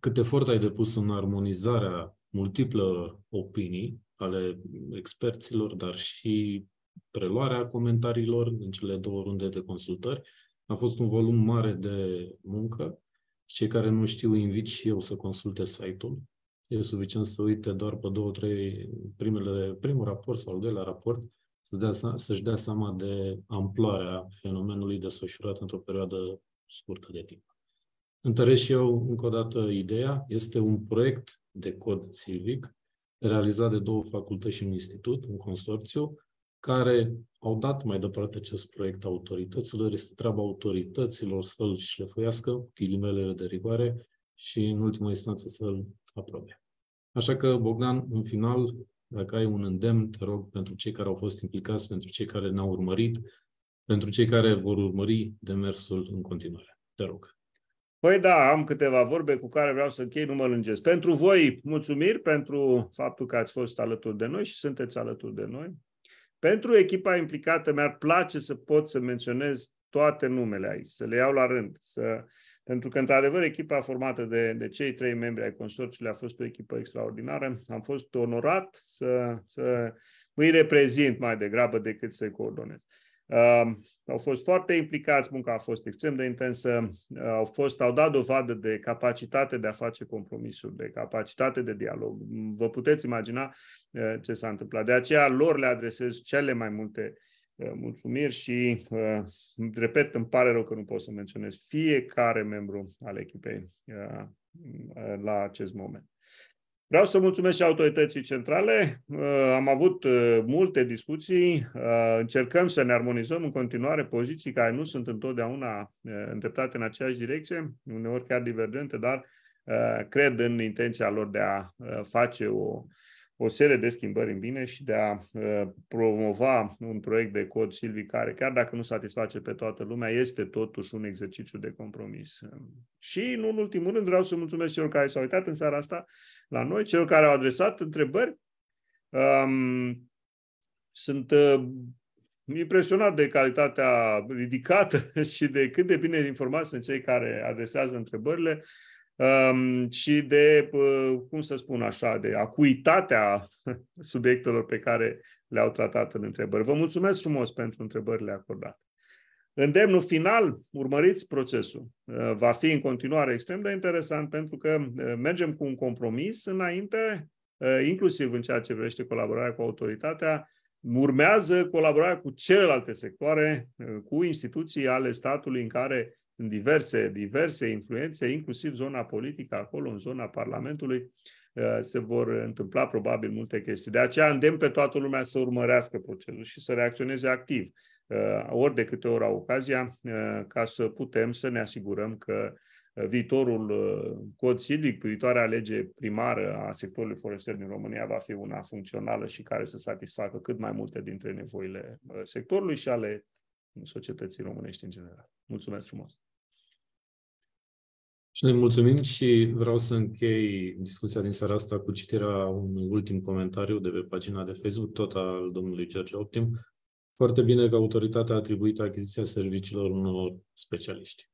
cât efort ai depus în armonizarea multiplă opinii ale experților, dar și preluarea comentariilor în cele două runde de consultări. A fost un volum mare de muncă. Cei care nu știu, invit și eu să consulte site-ul. E suficient să uite doar pe două, trei, primele, primul raport sau al doilea raport să-și dea, seama, să dea seama de amploarea fenomenului desfășurat într-o perioadă scurtă de timp. Întăresc și eu încă o dată ideea, este un proiect de cod civic realizat de două facultăți și un institut, un consorțiu, care au dat mai departe acest proiect autorităților. Este treaba autorităților să-l șlefuiască, ghilimelele de rigoare, și în ultima instanță să-l aprobe. Așa că, Bogdan, în final, dacă ai un îndemn, te rog, pentru cei care au fost implicați, pentru cei care n au urmărit, pentru cei care vor urmări demersul în continuare. Te rog. Păi da, am câteva vorbe cu care vreau să închei, nu mă lângesc. Pentru voi, mulțumiri pentru faptul că ați fost alături de noi și sunteți alături de noi. Pentru echipa implicată, mi-ar place să pot să menționez toate numele aici, să le iau la rând, să pentru că, într-adevăr, echipa formată de, de cei trei membri ai consorțiului a fost o echipă extraordinară. Am fost onorat să, să îi reprezint mai degrabă decât să-i coordonez. Uh, au fost foarte implicați, munca a fost extrem de intensă, uh, au, fost, au dat dovadă de capacitate de a face compromisuri, de capacitate de dialog. Vă puteți imagina uh, ce s-a întâmplat. De aceea lor le adresez cele mai multe Eh, mulțumiri și, eh, repet, îmi pare rău că nu pot să menționez fiecare membru al echipei eh, la acest moment. Vreau să mulțumesc și autorității centrale. Am avut multe discuții. Încercăm să ne armonizăm în continuare poziții care nu sunt întotdeauna îndreptate în aceeași direcție, uneori chiar divergente, dar cred în intenția lor de a face o o serie de schimbări în bine și de a uh, promova un proiect de cod Silvi care, chiar dacă nu satisface pe toată lumea, este totuși un exercițiu de compromis. Și, nu în ultimul rând, vreau să mulțumesc celor care s-au uitat în seara asta la noi, celor care au adresat întrebări. Um, sunt uh, impresionat de calitatea ridicată și de cât de bine informați sunt cei care adresează întrebările și de, cum să spun așa, de acuitatea subiectelor pe care le-au tratat în întrebări. Vă mulțumesc frumos pentru întrebările acordate. Îndemnul final, urmăriți procesul. Ă, va fi în continuare extrem de interesant pentru că ă, mergem cu un compromis înainte, ă, inclusiv în ceea ce privește colaborarea cu autoritatea, urmează colaborarea cu celelalte sectoare, cu instituții ale statului în care în diverse, diverse influențe, inclusiv zona politică acolo, în zona Parlamentului, uh, se vor întâmpla probabil multe chestii. De aceea îndemn pe toată lumea să urmărească procesul și să reacționeze activ, uh, ori de câte ori au ocazia, uh, ca să putem să ne asigurăm că viitorul cod silvic, viitoarea lege primară a sectorului forestier din România va fi una funcțională și care să satisfacă cât mai multe dintre nevoile sectorului și ale societății românești în general. Mulțumesc frumos! Și noi mulțumim și vreau să închei discuția din seara asta cu citirea unui ultim comentariu de pe pagina de Facebook, tot al domnului George Optim. Foarte bine că autoritatea a atribuit achiziția serviciilor unor specialiști.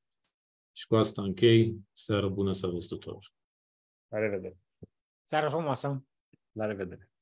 Și cu asta închei. Seară bună să vă tuturor! La revedere! Seară frumoasă! La revedere!